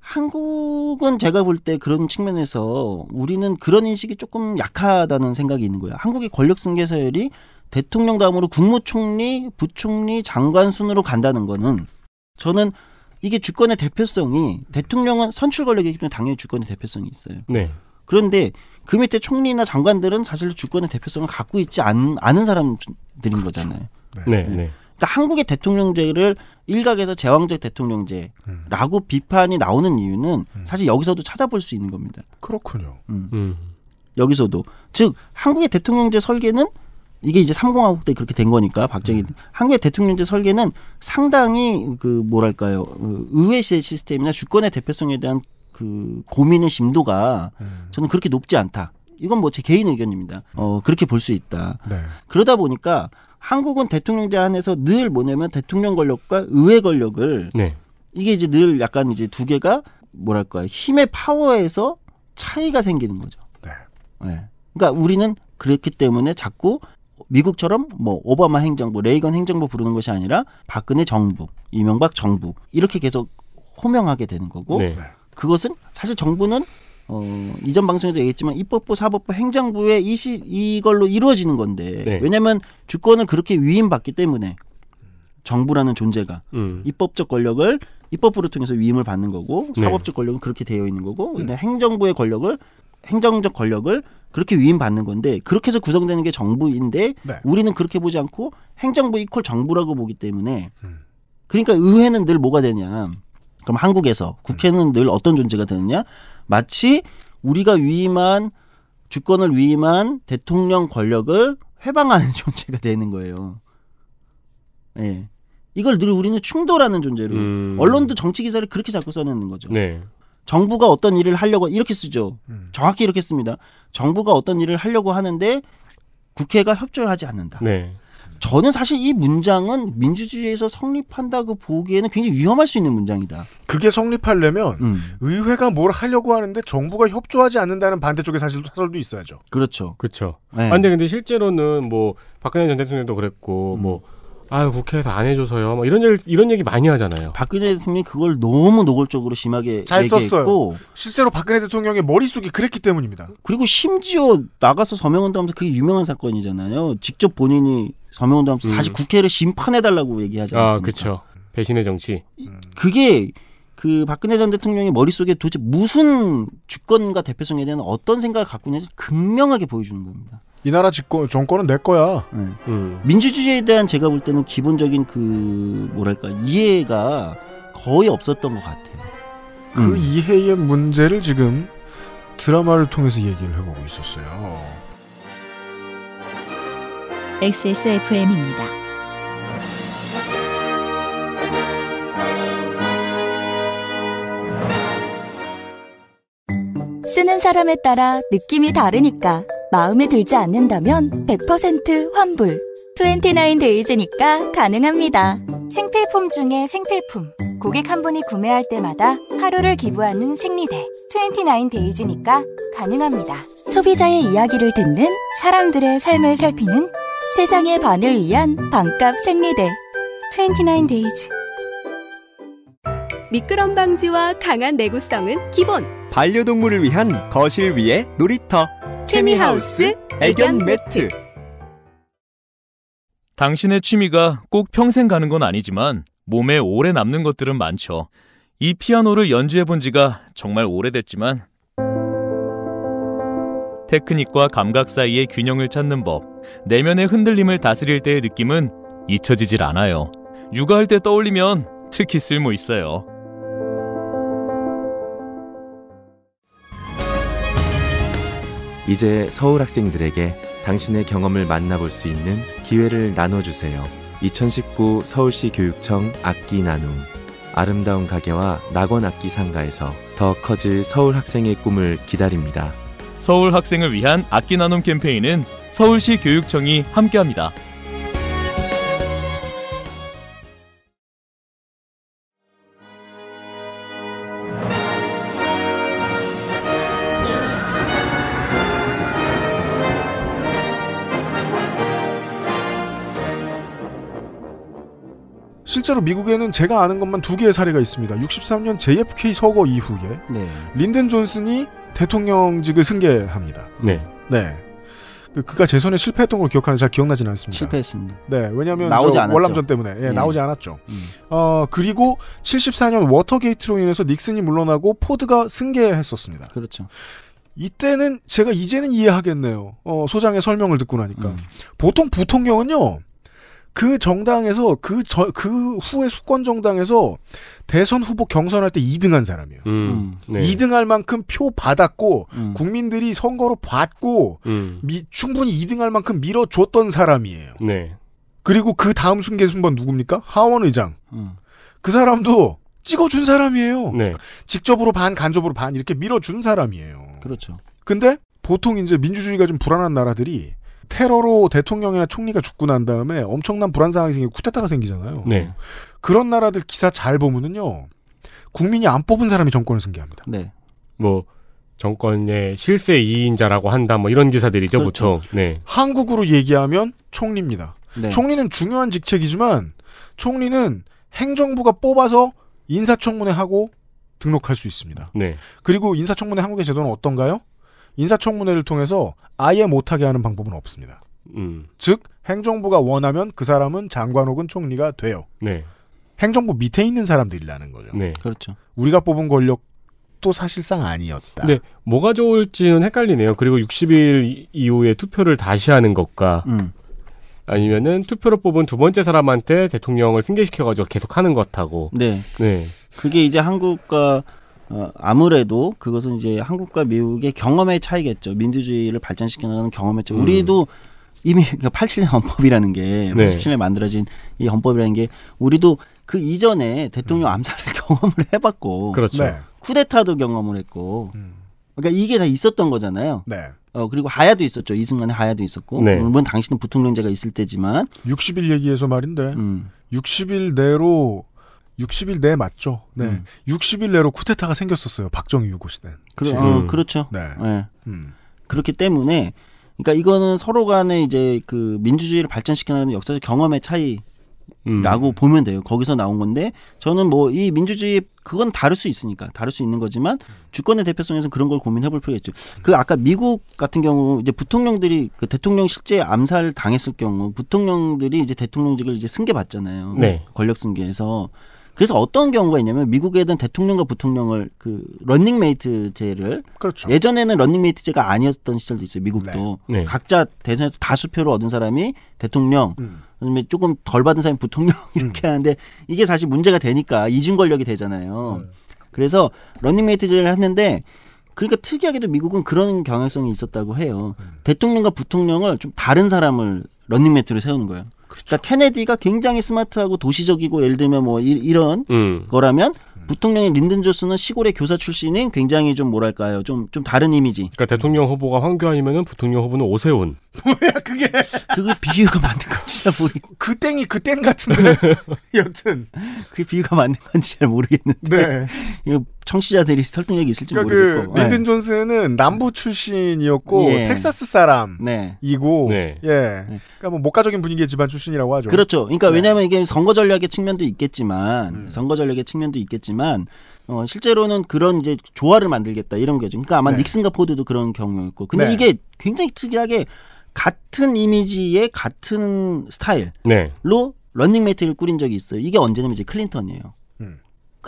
C: 한국은 제가 볼 때 그런 측면에서 우리는 그런 인식이 조금 약하다는 생각이 있는 거예요. 한국의 권력 승계 서열이 대통령 다음으로 국무총리, 부총리, 장관 순으로 간다는 거는 저는 이게 주권의 대표성이 대통령은 선출 권력이기 때문에 당연히 주권의 대표성이 있어요. 네. 그런데 그 밑에 총리나 장관들은 사실 주권의 대표성을 갖고 있지 않, 않은 사람들인 그렇죠. 거잖아요. 네. 네. 네. 그러니까 한국의 대통령제를 일각에서 제왕적 대통령제라고 음. 비판이 나오는 이유는 음. 사실 여기서도 찾아볼 수 있는 겁니다. 그렇군요. 음. 음. 여기서도 즉 한국의 대통령제 설계는 이게 이제 삼공화국 때 그렇게 된 거니까 박정희 음. 한국의 대통령제 설계는 상당히 그 뭐랄까요 그 의회 시스템이나 주권의 대표성에 대한 그 고민의 심도가 음. 저는 그렇게 높지 않다. 이건 뭐 제 개인 의견입니다. 어 음. 그렇게 볼 수 있다. 네. 그러다 보니까 한국은 대통령제 안에서 늘 뭐냐면 대통령 권력과 의회 권력을 네. 이게 이제 늘 약간 이제 두 개가 뭐랄까 힘의 파워에서 차이가 생기는 거죠. 네. 네. 그러니까 우리는 그렇기 때문에 자꾸 미국처럼 뭐 오바마 행정부, 레이건 행정부 부르는 것이 아니라 박근혜 정부, 이명박 정부 이렇게 계속 호명하게 되는 거고 네. 그것은 사실 정부는 어, 이전 방송에도 얘기했지만 입법부, 사법부, 행정부의 이시 이걸로 이루어지는 건데 네. 왜냐하면 주권을 그렇게 위임받기 때문에 정부라는 존재가 음. 입법적 권력을 입법부를 통해서 위임을 받는 거고 네. 사법적 권력은 그렇게 되어 있는 거고 음. 근데 행정부의 권력을 행정적 권력을 그렇게 위임받는 건데 그렇게 해서 구성되는 게 정부인데 네. 우리는 그렇게 보지 않고 행정부 이퀄 정부라고 보기 때문에 음. 그러니까 의회는 늘 뭐가 되냐 그럼 한국에서 국회는 음. 늘 어떤 존재가 되느냐 마치 우리가 위임한 주권을 위임한 대통령 권력을 회방하는 [LAUGHS] 존재가 되는 거예요. 예. 네. 이걸 늘 우리는 충돌하는 존재로 음. 언론도 정치 기사를 그렇게 자꾸 써내는 거죠. 네. 정부가 어떤 일을 하려고 이렇게 쓰죠. 음. 정확히 이렇게 씁니다. 정부가 어떤 일을 하려고 하는데 국회가 협조를 하지 않는다. 네. 저는 사실 이 문장은 민주주의에서 성립한다고 그 보기에는 굉장히 위험할 수 있는 문장이다.
B: 그게 성립하려면 음. 의회가 뭘 하려고 하는데 정부가 협조하지 않는다는 반대쪽의 사실, 사설도 있어야죠.
D: 그렇죠. 그렇죠. 네. 아, 근데,
B: 근데 실제로는 뭐 박근혜 전 대통령도
D: 그랬고 음. 뭐아 국회에서 안 해줘서요. 뭐 이런 얘기 이런 얘기 많이 하잖아요. 박근혜 대통령이
C: 그걸 너무 노골적으로 심하게
D: 잘 썼어요.
B: 실제로 박근혜 대통령의 머릿속이 그랬기 때문입니다.
C: 그리고 심지어 나가서 서명운동하면서 그게 유명한 사건이잖아요. 직접 본인이 서명운동하면서 음. 사실 국회를 심판해달라고 얘기하지 않습니까? 아 그렇죠. 배신의 정치. 그게 그 박근혜 전 대통령의 머릿속에 도대체 무슨 주권과 대표성에 대한 어떤 생각을 갖고 있는지 극명하게 보여주는 겁니다. 이 나라 집권 정권은 내 거야. 네. 음. 민주주의에 대한 제가 볼 때는 기본적인 그 뭐랄까 이해가 거의 없었던 것 같아요.
B: 그 음. 이해의 문제를 지금 드라마를 통해서 얘기를 해보고 있었어요.
A: XSFM입니다. 쓰는 사람에 따라 느낌이 다르니까 마음에 들지 않는다면 100% 환불. 29데이즈니까 가능합니다. 생필품 중에 생필품. 고객 한 분이 구매할 때마다 하루를 기부하는 생리대. 29데이즈니까 가능합니다. 소비자의 이야기를 듣는 사람들의 삶을 살피는 세상의 반을 위한 반값 생리대. 29데이즈. 미끄럼 방지와 강한 내구성은 기본.
B: 반려동물을 위한 거실 위에 놀이터 케미하우스 애견 매트
A: 당신의 취미가 꼭 평생 가는 건 아니지만 몸에 오래 남는 것들은 많죠. 이 피아노를 연주해 본 지가 정말 오래됐지만 테크닉과 감각 사이의 균형을 찾는 법, 내면의 흔들림을 다스릴 때의 느낌은 잊혀지질 않아요. 육아할 때 떠올리면 특히 쓸모 있어요.
B: 이제 서울 학생들에게 당신의 경험을 만나볼 수 있는 기회를 나눠주세요. 2019 서울시 교육청 악기 나눔 아름다운 가게와 낙원 악기 상가에서 더 커질 서울 학생의 꿈을 기다립니다.
A: 서울 학생을 위한 악기 나눔 캠페인은 서울시 교육청이 함께합니다.
B: 실제로 미국에는 제가 아는 것만 두 개의 사례가 있습니다. 63년 JFK 서거 이후에 네. 린든 존슨이 대통령직을 승계합니다. 네. 네. 그, 그가 재선에 실패했던 걸기억하는잘 기억나지는 않습니다. 실패했습니다. 네, 왜냐하면 월남전 때문에 예, 예. 나오지 않았죠. 음. 어 그리고 74년 워터게이트로 인해서 닉슨이 물러나고 포드가 승계했었습니다. 그렇죠. 이때는 제가 이제는 이해하겠네요. 어, 소장의 설명을 듣고 나니까 음. 보통 부통령은요 그 정당에서 그저그 그 후에 수권 정당에서 대선 후보 경선할 때 2등한 사람이에요.
D: 음, 음. 네.
B: 2등할 만큼 표 받았고 음. 국민들이 선거로 봤고 음. 미, 충분히 2등할 만큼 밀어줬던 사람이에요. 네. 그리고 그 다음 순계 순번 누굽니까? 하원 의장. 음. 그 사람도 찍어준 사람이에요. 네. 직접으로 반, 간접으로 반 이렇게 밀어준 사람이에요. 그렇죠. 근데 보통 이제 민주주의가 좀 불안한 나라들이 테러로 대통령이나 총리가 죽고 난 다음에 엄청난 불안 상황이 생기고 쿠데타가 생기잖아요. 네. 그런 나라들 기사 잘 보면은요. 국민이 안 뽑은 사람이 정권을 승계합니다.
D: 네. 뭐 정권의 실세 이인자라고 한다 뭐 이런 기사들이죠, 그렇죠. 보통. 네.
B: 한국으로 얘기하면 총리입니다. 네. 총리는 중요한 직책이지만 총리는 행정부가 뽑아서 인사청문회 하고 등록할 수 있습니다. 네. 그리고 인사청문회 한국의 제도는 어떤가요? 인사청문회를 통해서 아예 못하게 하는 방법은 없습니다. 음. 즉 행정부가 원하면 그 사람은 장관 혹은 총리가 돼요. 네. 행정부 밑에 있는 사람들이라는 거죠. 네. 그렇죠. 우리가 뽑은 권력도 사실상 아니었다. 네. 뭐가 좋을지는 헷갈리네요.
D: 그리고 60일 이후에 투표를 다시 하는 것과 음. 아니면은 투표로
C: 뽑은 두 번째 사람한테 대통령을 승계시켜가지고 계속 하는 것하고. 네. 네. 그게 이제 한국과 어, 아무래도 그것은 이제 한국과 미국의 경험의 차이겠죠. 민주주의를 발전시켜 나가는 경험의 차이. 음. 우리도 이미 87년 그러니까 헌법이라는 게 네. 87년에 만들어진 이 헌법이라는 게 우리도 그 이전에 대통령 음. 암살을 [LAUGHS] 경험을 해봤고 그렇죠. 네. 쿠데타도 경험을 했고 음. 그러니까 이게 다 있었던 거잖아요. 네. 어 그리고 하야도 있었죠. 이승만의 하야도 있었고 네. 물론 당신은 부통령제가 있을 때지만
B: 60일 얘기해서 말인데 음. 60일 내로 60일 내 맞죠? 네. 음. 60일 내로 쿠데타가 생겼었어요. 박정희 유고 시대. 그러, 어, 그렇죠. 네. 네. 음.
C: 그렇기 때문에 그러니까 이거는 서로 간에 이제 그 민주주의를 발전시키는 역사적 경험의 차이 라고 음. 보면 돼요. 거기서 나온 건데 저는 뭐 이 민주주의 그건 다를 수 있으니까 다를 수 있는 거지만 주권의 대표성에서 그런 걸 고민해 볼 필요가 있죠. 그 아까 미국 같은 경우 이제 부통령들이 그 대통령 실제 암살 당했을 경우 부통령들이 이제 대통령직을 이제 승계받잖아요. 네. 권력 승계에서 그래서 어떤 경우가 있냐면 미국에든 대통령과 부통령을 그 런닝메이트제를 그렇죠. 예전에는 런닝메이트제가 아니었던 시절도 있어요. 미국도 네. 네. 각자 대선에서 다수표를 얻은 사람이 대통령, 음. 그다음에 조금 덜 받은 사람이 부통령 [LAUGHS] 이렇게 음. 하는데 이게 사실 문제가 되니까 이중 권력이 되잖아요. 음. 그래서 런닝메이트제를 했는데 그러니까 특이하게도 미국은 그런 경향성이 있었다고 해요. 음. 대통령과 부통령을 좀 다른 사람을 런닝메이트를 세우는 거예요. 그렇죠. 그러니까 케네디가 굉장히 스마트하고 도시적이고 예를 들면 뭐 이, 런 음. 거라면 부통령인 린든 존슨은 시골의 교사 출신인 굉장히 좀 뭐랄까요 좀 좀 다른 이미지. 그러니까 대통령 후보가 황교안이면은 부통령 후보는 오세훈. [LAUGHS] 뭐야 그게? 그거 비유가 맞는 건지
B: 잘 모르겠. [LAUGHS] 그 땡이 그 땡 같은데.
C: [LAUGHS] 여튼 그 비유가 맞는 건지 잘 모르겠는데.
B: 네. 청취자들이 설득력이 있을지 그러니까 모르겠고. 그 예. 린든 존슨은 남부 출신이었고 예. 텍사스 사람이고 네. 예. 네. 그러니까 뭐 목가적인 분위기의 집안 출신이라고 하죠. 그렇죠. 그러니까 네. 왜냐하면
C: 이게 선거 전략의 측면도 있겠지만 음. 선거 전략의 측면도 있겠지만 어, 실제로는 그런 이제 조화를 만들겠다 이런 거죠. 그러니까 아마 네. 닉슨과 포드도 그런 경우였고. 근데 네. 이게 굉장히 특이하게 같은 이미지의 같은 스타일로 네. 런닝메이트를 꾸린 적이 있어요. 이게 언제냐면 이제 클린턴이에요.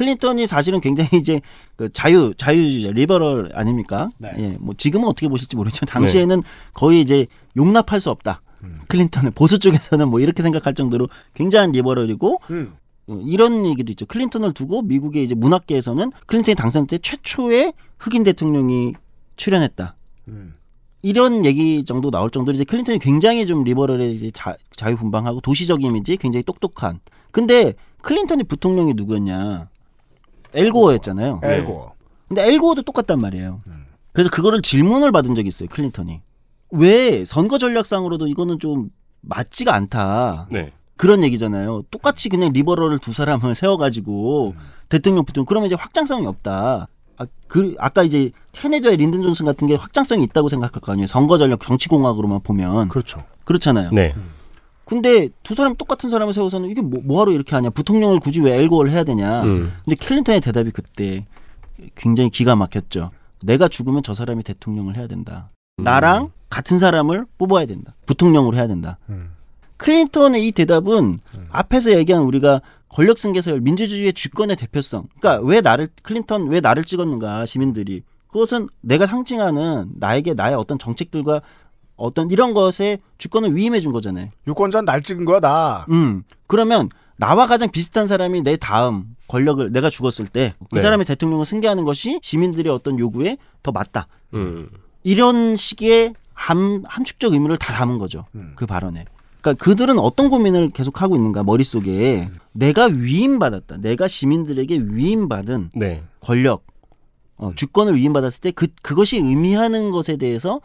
C: 클린턴이 사실은 굉장히 이제 그 자유 자유 리버럴 아닙니까? 네. 예, 뭐 지금은 어떻게 보실지 모르지만 당시에는 네. 거의 이제 용납할 수 없다. 음. 클린턴은 보수 쪽에서는 뭐 이렇게 생각할 정도로 굉장한 리버럴이고 음. 어, 이런 얘기도 있죠. 클린턴을 두고 미국의 이제 문학계에서는 클린턴이 당선 때 최초의 흑인 대통령이 출연했다. 음. 이런 얘기 정도 나올 정도로 이제 클린턴이 굉장히 좀 리버럴에 이제 자, 자유분방하고 도시적 이미지 굉장히 똑똑한. 근데 클린턴이 부통령이 누구였냐? 엘고어였잖아요. 네. 엘고어. 근데 엘고어도 똑같단 말이에요. 음. 그래서 그거를 질문을 받은 적이 있어요. 클린턴이 왜 선거 전략상으로도 이거는 좀 맞지가 않다. 네. 그런 얘기잖아요. 똑같이 그냥 리버럴을 두 사람을 세워가지고 음. 대통령 부통 그러면 이제 확장성이 없다. 아, 그, 아까 이제 케네디의 린든 존슨 같은 게 확장성이 있다고 생각할 거 아니에요. 선거 전략 정치공학으로만 보면. 그렇죠. 그렇잖아요. 네. 음. 근데 두 사람 똑같은 사람을 세워서는 이게 뭐, 뭐하러 이렇게 하냐 부통령을 굳이 왜 엘고를 해야 되냐 음. 근데 클린턴의 대답이 그때 굉장히 기가 막혔죠 내가 죽으면 저 사람이 대통령을 해야 된다 음. 나랑 같은 사람을 뽑아야 된다 부통령으로 해야 된다 음. 클린턴의 이 대답은 음. 앞에서 얘기한 우리가 권력 승계서열 민주주의의 주권의 대표성 그러니까 왜 나를 클린턴 왜 나를 찍었는가 시민들이 그것은 내가 상징하는 나에게 나의 어떤 정책들과 어떤 이런 것에 주권을 위임해 준 거잖아요. 유권자는 날 찍은 거야 나. 음 그러면 나와 가장 비슷한 사람이 내 다음 권력을 내가 죽었을 때그 네. 사람이 대통령을 승계하는 것이 시민들의 어떤 요구에 더 맞다. 음. 이런 식의 함, 함축적 의미를 다 담은 거죠. 음. 그 발언에. 그러니까 그들은 어떤 고민을 계속 하고 있는가 머릿속에 음. 내가 위임받았다. 내가 시민들에게 위임받은 네. 권력 어, 주권을 위임받았을 때 그, 그것이 의미하는 것에 대해서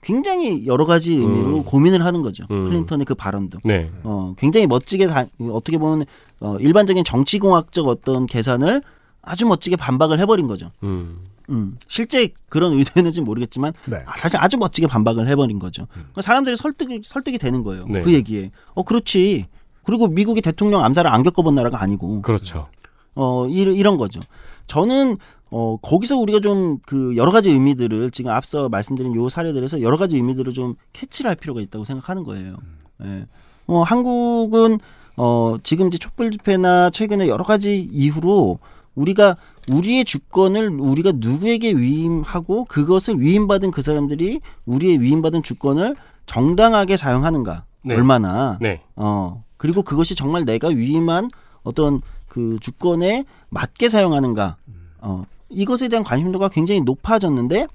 C: 굉장히 여러 가지 의미로 음. 고민을 하는 거죠. 음. 클린턴의 그 발언도. 네. 어, 굉장히 멋지게 다, 어떻게 보면 어, 일반적인 정치공학적 어떤 계산을 아주 멋지게 반박을 해버린 거죠. 음. 음. 실제 그런 의도였는지 모르겠지만 네. 아, 사실 아주 멋지게 반박을 해버린 거죠. 그 사람들이 설득이 설득이 되는 거예요. 네. 그 얘기에. 어 그렇지. 그리고 미국이 대통령 암살을 안 겪어본 나라가 아니고. 그렇죠. 어 이, 이런 거죠. 저는 어, 거기서 우리가 좀 그 여러 가지 의미들을 지금 앞서 말씀드린 요 사례들에서 여러 가지 의미들을 좀 캐치를 할 필요가 있다고 생각하는 거예요. 음. 예. 어, 한국은 어, 지금 이제 촛불 집회나 최근에 여러 가지 이후로 우리가 우리의 주권을 우리가 누구에게 위임하고 그것을 위임받은 그 사람들이 우리의 위임받은 주권을 정당하게 사용하는가 네. 얼마나 네. 어 그리고 그것이 정말 내가 위임한 어떤 그 주권에 맞게 사용하는가 음. 어 이것에 대한 관심도가 굉장히 높아졌는데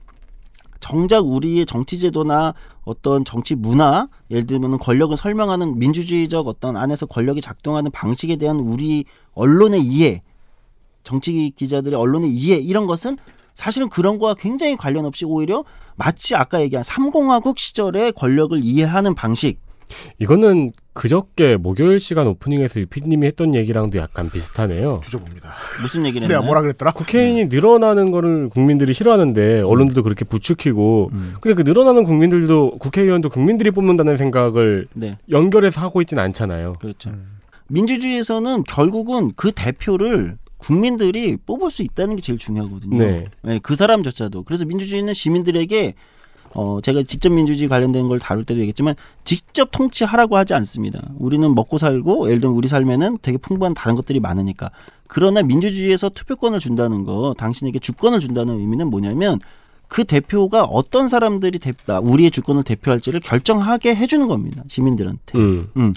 C: 정작 우리의 정치 제도나 어떤 정치 문화 예를 들면 권력을 설명하는 민주주의적 어떤 안에서 권력이 작동하는 방식에 대한 우리 언론의 이해 정치 기자들의 언론의 이해 이런 것은 사실은 그런 거와 굉장히 관련 없이 오히려 마치 아까 얘기한 삼공화국 시절의 권력을 이해하는 방식 이거는 그저께
D: 목요일 시간 오프닝에서 유피님이 했던 얘기랑도 약간 비슷하네요. 뒤져봅니다. 무슨 얘기를 했나 [LAUGHS] 내가 뭐라 그랬더라? 국회의원이 네. 늘어나는 거를 국민들이 싫어하는데 음. 언론들도 그렇게 부추기고 음. 근데 그 늘어나는 국민들도 국회의원도 국민들이 뽑는다는 생각을 네. 연결해서 하고 있진
C: 않잖아요. 그렇죠. 음. 민주주의에서는 결국은 그 대표를 국민들이 뽑을 수 있다는 게 제일 중요하거든요. 네. 네, 그 사람조차도. 그래서 민주주의는 시민들에게 어, 제가 직접 민주주의 관련된 걸 다룰 때도 얘기했지만 직접 통치하라고 하지 않습니다. 우리는 먹고 살고 예를 들면 우리 삶에는 되게 풍부한 다른 것들이 많으니까. 그러나 민주주의에서 투표권을 준다는 거, 당신에게 주권을 준다는 의미는 뭐냐면 그 대표가 어떤 사람들이 대, 우리의 주권을 대표할지를 결정하게 해주는 겁니다. 시민들한테. 음. 음.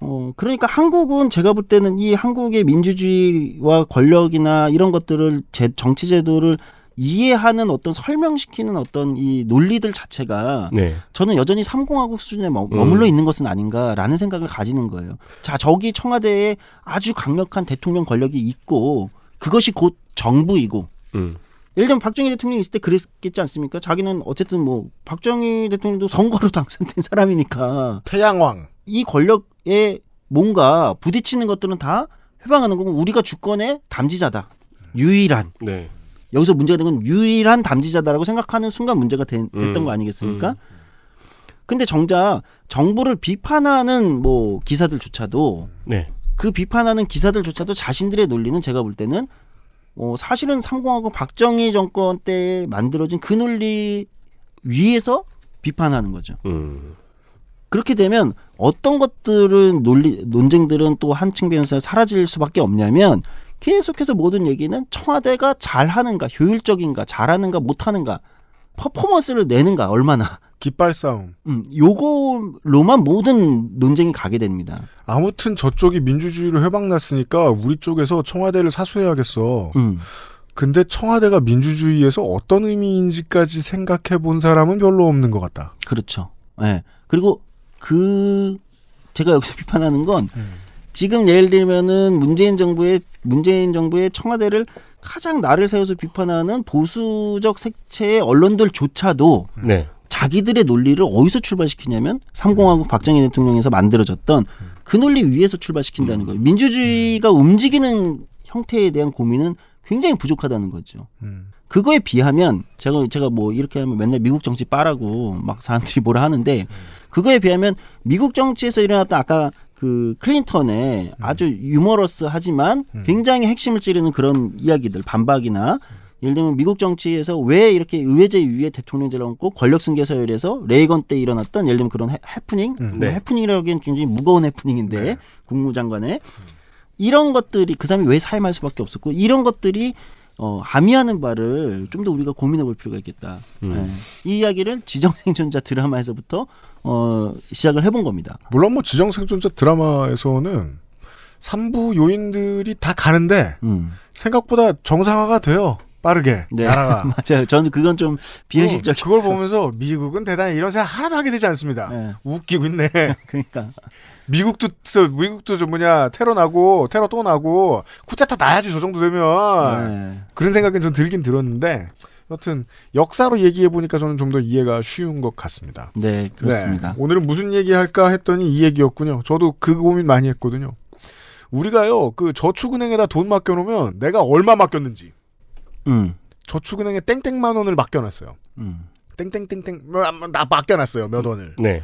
C: 어, 그러니까 한국은 제가 볼 때는 이 한국의 민주주의와 권력이나 이런 것들을 제, 정치제도를 이해하는 어떤 설명시키는 어떤 이 논리들 자체가 네. 저는 여전히 삼공화국 수준에 머, 물러 음. 있는 것은 아닌가라는 생각을 가지는 거예요. 자, 저기 청와대에 아주 강력한 대통령 권력이 있고 그것이 곧 정부이고 음. 예를 들면 박정희 대통령이 있을 때 그랬겠지 않습니까? 자기는 어쨌든 뭐 박정희 대통령도 선거로 [LAUGHS] 당선된 사람이니까 태양왕 이 권력에 뭔가 부딪히는 것들은 다해방하는 거고 우리가 주권의 담지자다 유일한 네. 여기서 문제가 된 건 유일한 담지자다라고 생각하는 순간 문제가 된, 됐던 음. 거 아니겠습니까? 음. 근데 정작 정부를 비판하는 뭐 기사들조차도 네. 그 비판하는 기사들조차도 자신들의 논리는 제가 볼 때는 어, 사실은 삼공하고 박정희 정권 때 만들어진 그 논리 위에서 비판하는 거죠. 음. 그렇게 되면 어떤 것들은 논리 논쟁들은 또한측면사서 사라질 수밖에 없냐면 계속해서 모든 얘기는 청와대가 잘하는가, 효율적인가, 잘하는가, 못하는가, 퍼포먼스를 내는가,
B: 얼마나. 깃발 싸움. 음, 요걸로만 모든 논쟁이 가게 됩니다. 아무튼 저쪽이 민주주의를 해방났으니까 우리 쪽에서 청와대를 사수해야겠어. 음. 근데 청와대가 민주주의에서 어떤 의미인지까지 생각해 본 사람은 별로 없는 것 같다.
C: 그렇죠. 예. 네.
B: 그리고 그 제가 여기서
C: 비판하는 건 음. 지금 예를 들면은 문재인 정부의 문재인 정부의 청와대를 가장 나를 세워서 비판하는 보수적 색채의 언론들조차도 네. 자기들의 논리를 어디서 출발시키냐면 삼공화국 박정희 대통령에서 만들어졌던 그 논리 위에서 출발시킨다는 음. 거예요. 민주주의가 음. 움직이는 형태에 대한 고민은 굉장히 부족하다는 거죠. 음. 그거에 비하면 제가 제가 뭐 이렇게 하면 맨날 미국 정치 빠라고 막 사람들이 뭐라 하는데 그거에 비하면 미국 정치에서 일어났던 아까 그 클린턴의 음. 아주 유머러스하지만 음. 굉장히 핵심을 찌르는 그런 이야기들 반박이나 예를 들면 미국 정치에서 왜 이렇게 의회제 위에 대통령제를 얹고 권력 승계 서열에서 레이건 때 일어났던 예를 들면 그런 해프닝 음, 뭐 네. 해프닝이라기엔 굉장히 무거운 해프닝인데 네. 국무장관의 이런 것들이 그 사람이 왜 사임할 수밖에 없었고 이런 것들이 어, 함의하는 바를 좀 더 우리가 고민해 볼 필요가 있겠다. 음. 예. 이 이야기를
B: 지정생존자 드라마에서부터 어, 시작을 해본 겁니다. 물론 뭐 지정생존자 드라마에서는 삼부 요인들이 다 가는데 음. 생각보다 정상화가 돼요. 빠르게 네. 나라가 [LAUGHS] 맞아요. 저는 그건 좀 비현실적. 어, 그걸 보면서 미국은 대단히 이런 생각 하나도 하게 되지 않습니다. 네. 웃기고 있네. [LAUGHS] 그러니까 미국도 저 미국도 저 뭐냐 테러 나고 테러 또 나고 쿠데타 나야지 저 정도 되면 네. 그런 생각은 좀 들긴 들었는데 여튼 역사로 얘기해 보니까 저는 좀 더 이해가 쉬운 것 같습니다.
C: 네 그렇습니다. 네,
B: 오늘은 무슨 얘기할까 했더니 이 얘기였군요. 저도 그 고민 많이 했거든요. 우리가요 그 저축은행에다 돈 맡겨놓으면 내가 얼마 맡겼는지. 음. 저축은행에 땡땡만 원을 맡겨놨어요. 음. 땡땡땡땡 나 뭐, 맡겨놨어요 몇 음. 원을. 네.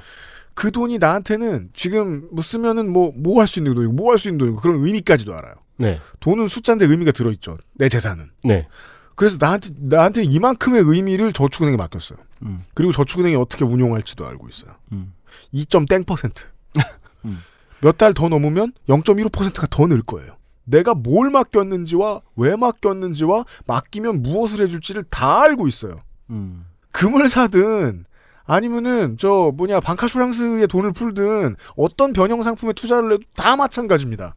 B: 그 돈이 나한테는 지금 뭐 쓰면은 뭐 뭐뭐 할 수 있는 돈이고 뭐 할 수 있는 돈이고 그런 의미까지도 알아요. 네. 돈은 숫자인데 의미가 들어있죠. 내 재산은. 네. 그래서 나한테 나한테 이만큼의 의미를 저축은행에 맡겼어요. 음. 그리고 저축은행이 어떻게 운용할지도 알고 있어요. 음. 2.땡 퍼센트. [LAUGHS] 음. 몇달 더 넘으면 0.15%가 더 늘 거예요. 내가 뭘 맡겼는지와 왜 맡겼는지와 맡기면 무엇을 해줄지를 다 알고 있어요. 음. 금을 사든 아니면은 저 뭐냐 반카슈랑스의 돈을 풀든 어떤 변형 상품에 투자를 해도 다 마찬가지입니다.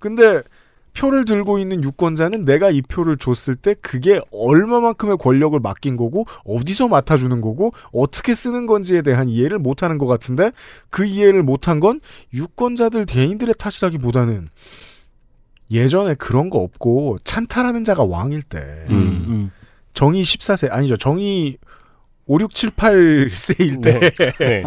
B: 근데 표를 들고 있는 유권자는 내가 이 표를 줬을 때 그게 얼마만큼의 권력을 맡긴 거고 어디서 맡아주는 거고 어떻게 쓰는 건지에 대한 이해를 못하는 것 같은데 그 이해를 못한 건 유권자들 개인들의 탓이라기보다는 예전에 그런 거 없고 찬탈하는 자가 왕일 때 음, 음. 정의 14세 아니죠 정의 5678 세일 때, 네. 네.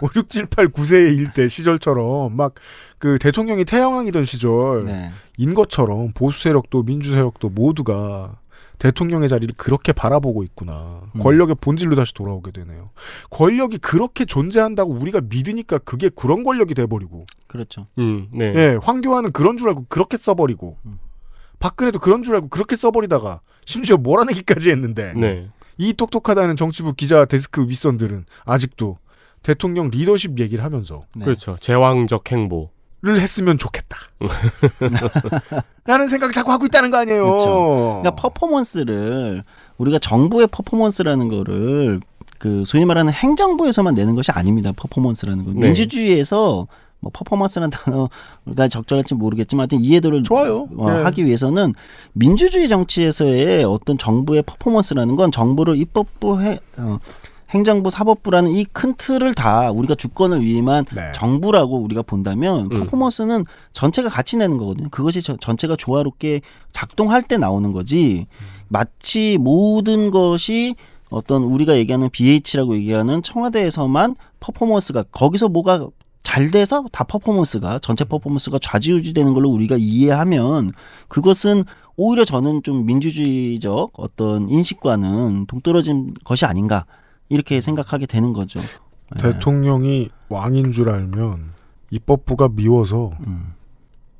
B: 5678 [LAUGHS] 9세일 때 시절처럼 막 그 대통령이 태양왕이던 시절 네. 인 것처럼 보수 세력도 민주 세력도 모두가 대통령의 자리를 그렇게 바라보고 있구나. 음. 권력의 본질로 다시 돌아오게 되네요. 권력이 그렇게 존재한다고 우리가 믿으니까 그게 그런 권력이 돼버리고. 그렇죠.
D: 음, 네. 네
B: 황교안은 그런 줄 알고 그렇게 써버리고. 음. 박근혜도 그런 줄 알고 그렇게 써버리다가 심지어 몰아내기까지 했는데. 네. 이 똑똑하다는 정치부 기자 데스크 윗선들은 아직도 대통령 리더십 얘기를 하면서 네. 그렇죠. 제왕적 행보. 를 했으면 좋겠다. [LAUGHS] 라는 생각을 자꾸 하고 있다는 거 아니에요. 그렇죠.
C: 그러니까 퍼포먼스를 우리가 정부의 퍼포먼스라는 거를 그 소위 말하는 행정부에서만 내는 것이 아닙니다. 퍼포먼스라는 건 네. 민주주의에서 뭐 퍼포먼스라는 단어가 적절할지 모르겠지만 하여튼 이해도를 좋아요. 어, 네. 하기 위해서는 민주주의 정치에서의 어떤 정부의 퍼포먼스라는 건 정부를 입법부 해 어, 행정부 사법부라는 이 큰 틀을 다 우리가 주권을 위임한 네. 정부라고 우리가 본다면 음. 퍼포먼스는 전체가 같이 내는 거거든요. 그것이 저, 전체가 조화롭게 작동할 때 나오는 거지 마치 모든 것이 어떤 우리가 얘기하는 BH라고 얘기하는 청와대에서만 퍼포먼스가 거기서 뭐가 잘 돼서 다 퍼포먼스가 전체 퍼포먼스가 좌지우지되는 걸로 우리가 이해하면 그것은 오히려 저는 좀 민주주의적 어떤 인식과는 동떨어진 것이 아닌가 이렇게 생각하게 되는 거죠.
B: 예. 대통령이 왕인 줄 알면 입법부가 미워서 음.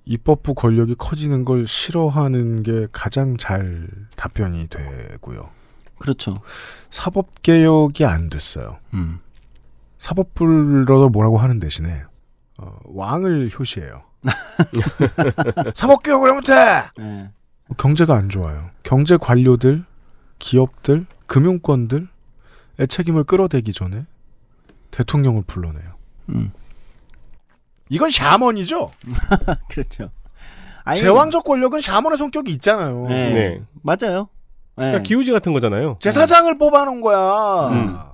B: 입법부 권력이 커지는 걸 싫어하는 게 가장 잘 답변이 되고요. 그렇죠. 사법 개혁이 안 됐어요. 음. 사법불로도 뭐라고 하는 대신에 어, 왕을 효시해요. [LAUGHS] 사법개혁을 하면 돼. 네. 경제가 안 좋아요. 경제 관료들, 기업들, 금융권들의 책임을 끌어대기 전에 대통령을 불러내요. 음. 이건 샤먼이죠. [LAUGHS] 그렇죠. 아니, 제왕적 권력은 샤먼의 성격이 있잖아요. 네. 네. 맞아요.
D: 네. 그러니까 기우지 같은 거잖아요. 제사장을
B: 뽑아놓은 거야. 음.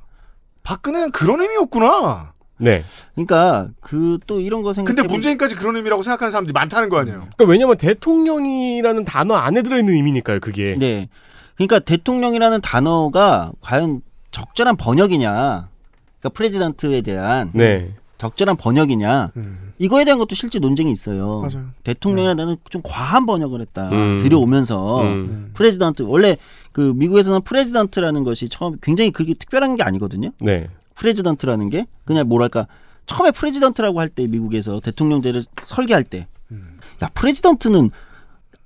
C: 박근혜는 그런 의미였구나.
D: 네. 그러니까
C: 그
B: 또 이런 거 생각. 근데 문재인까지 그런 의미라고 생각하는 사람들이 많다는 거 아니에요?
D: 그러니까 왜냐면 대통령이라는 단어 안에 들어있는 의미니까요,
C: 그게. 네. 그러니까 대통령이라는 단어가 과연 적절한 번역이냐. 그러니까 프레지던트에 대한 네. 적절한 번역이냐 음. 이거에 대한 것도 실제 논쟁이 있어요. 맞아요. 대통령이나 네. 나는 좀 과한 번역을 했다 음. 들여오면서 음. 프레지던트 원래 그 미국에서는 프레지던트라는 것이 처음 굉장히 그렇게 특별한 게 아니거든요. 네. 프레지던트라는 게 그냥 뭐랄까 처음에 프레지던트라고 할 때 미국에서 대통령제를 설계할 때야 음. 프레지던트는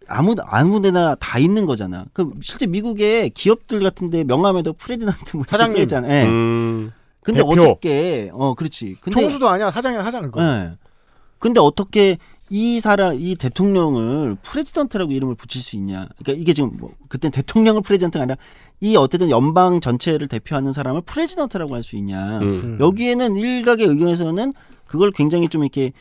C: 아무 아무데나 다 있는 거잖아. 그 실제 미국의 기업들 같은데 명함에도 프레지던트 뭐 사장님잖아요. 네. 예.
B: 음.
C: 근데 대표. 어떻게 어 그렇지. 근데, 총수도
B: 아니야 사장이야 사장 그.
C: 네. 근데 어떻게 이 사람 이 대통령을 프레지던트라고 이름을 붙일 수 있냐? 그러니까 이게 지금 뭐 그때 대통령을 프레지던트가 아니라 이 어쨌든 연방 전체를 대표하는 사람을 프레지던트라고 할 수 있냐? 음. 음. 여기에는 일각의 의견에서는 그걸 굉장히 좀 이렇게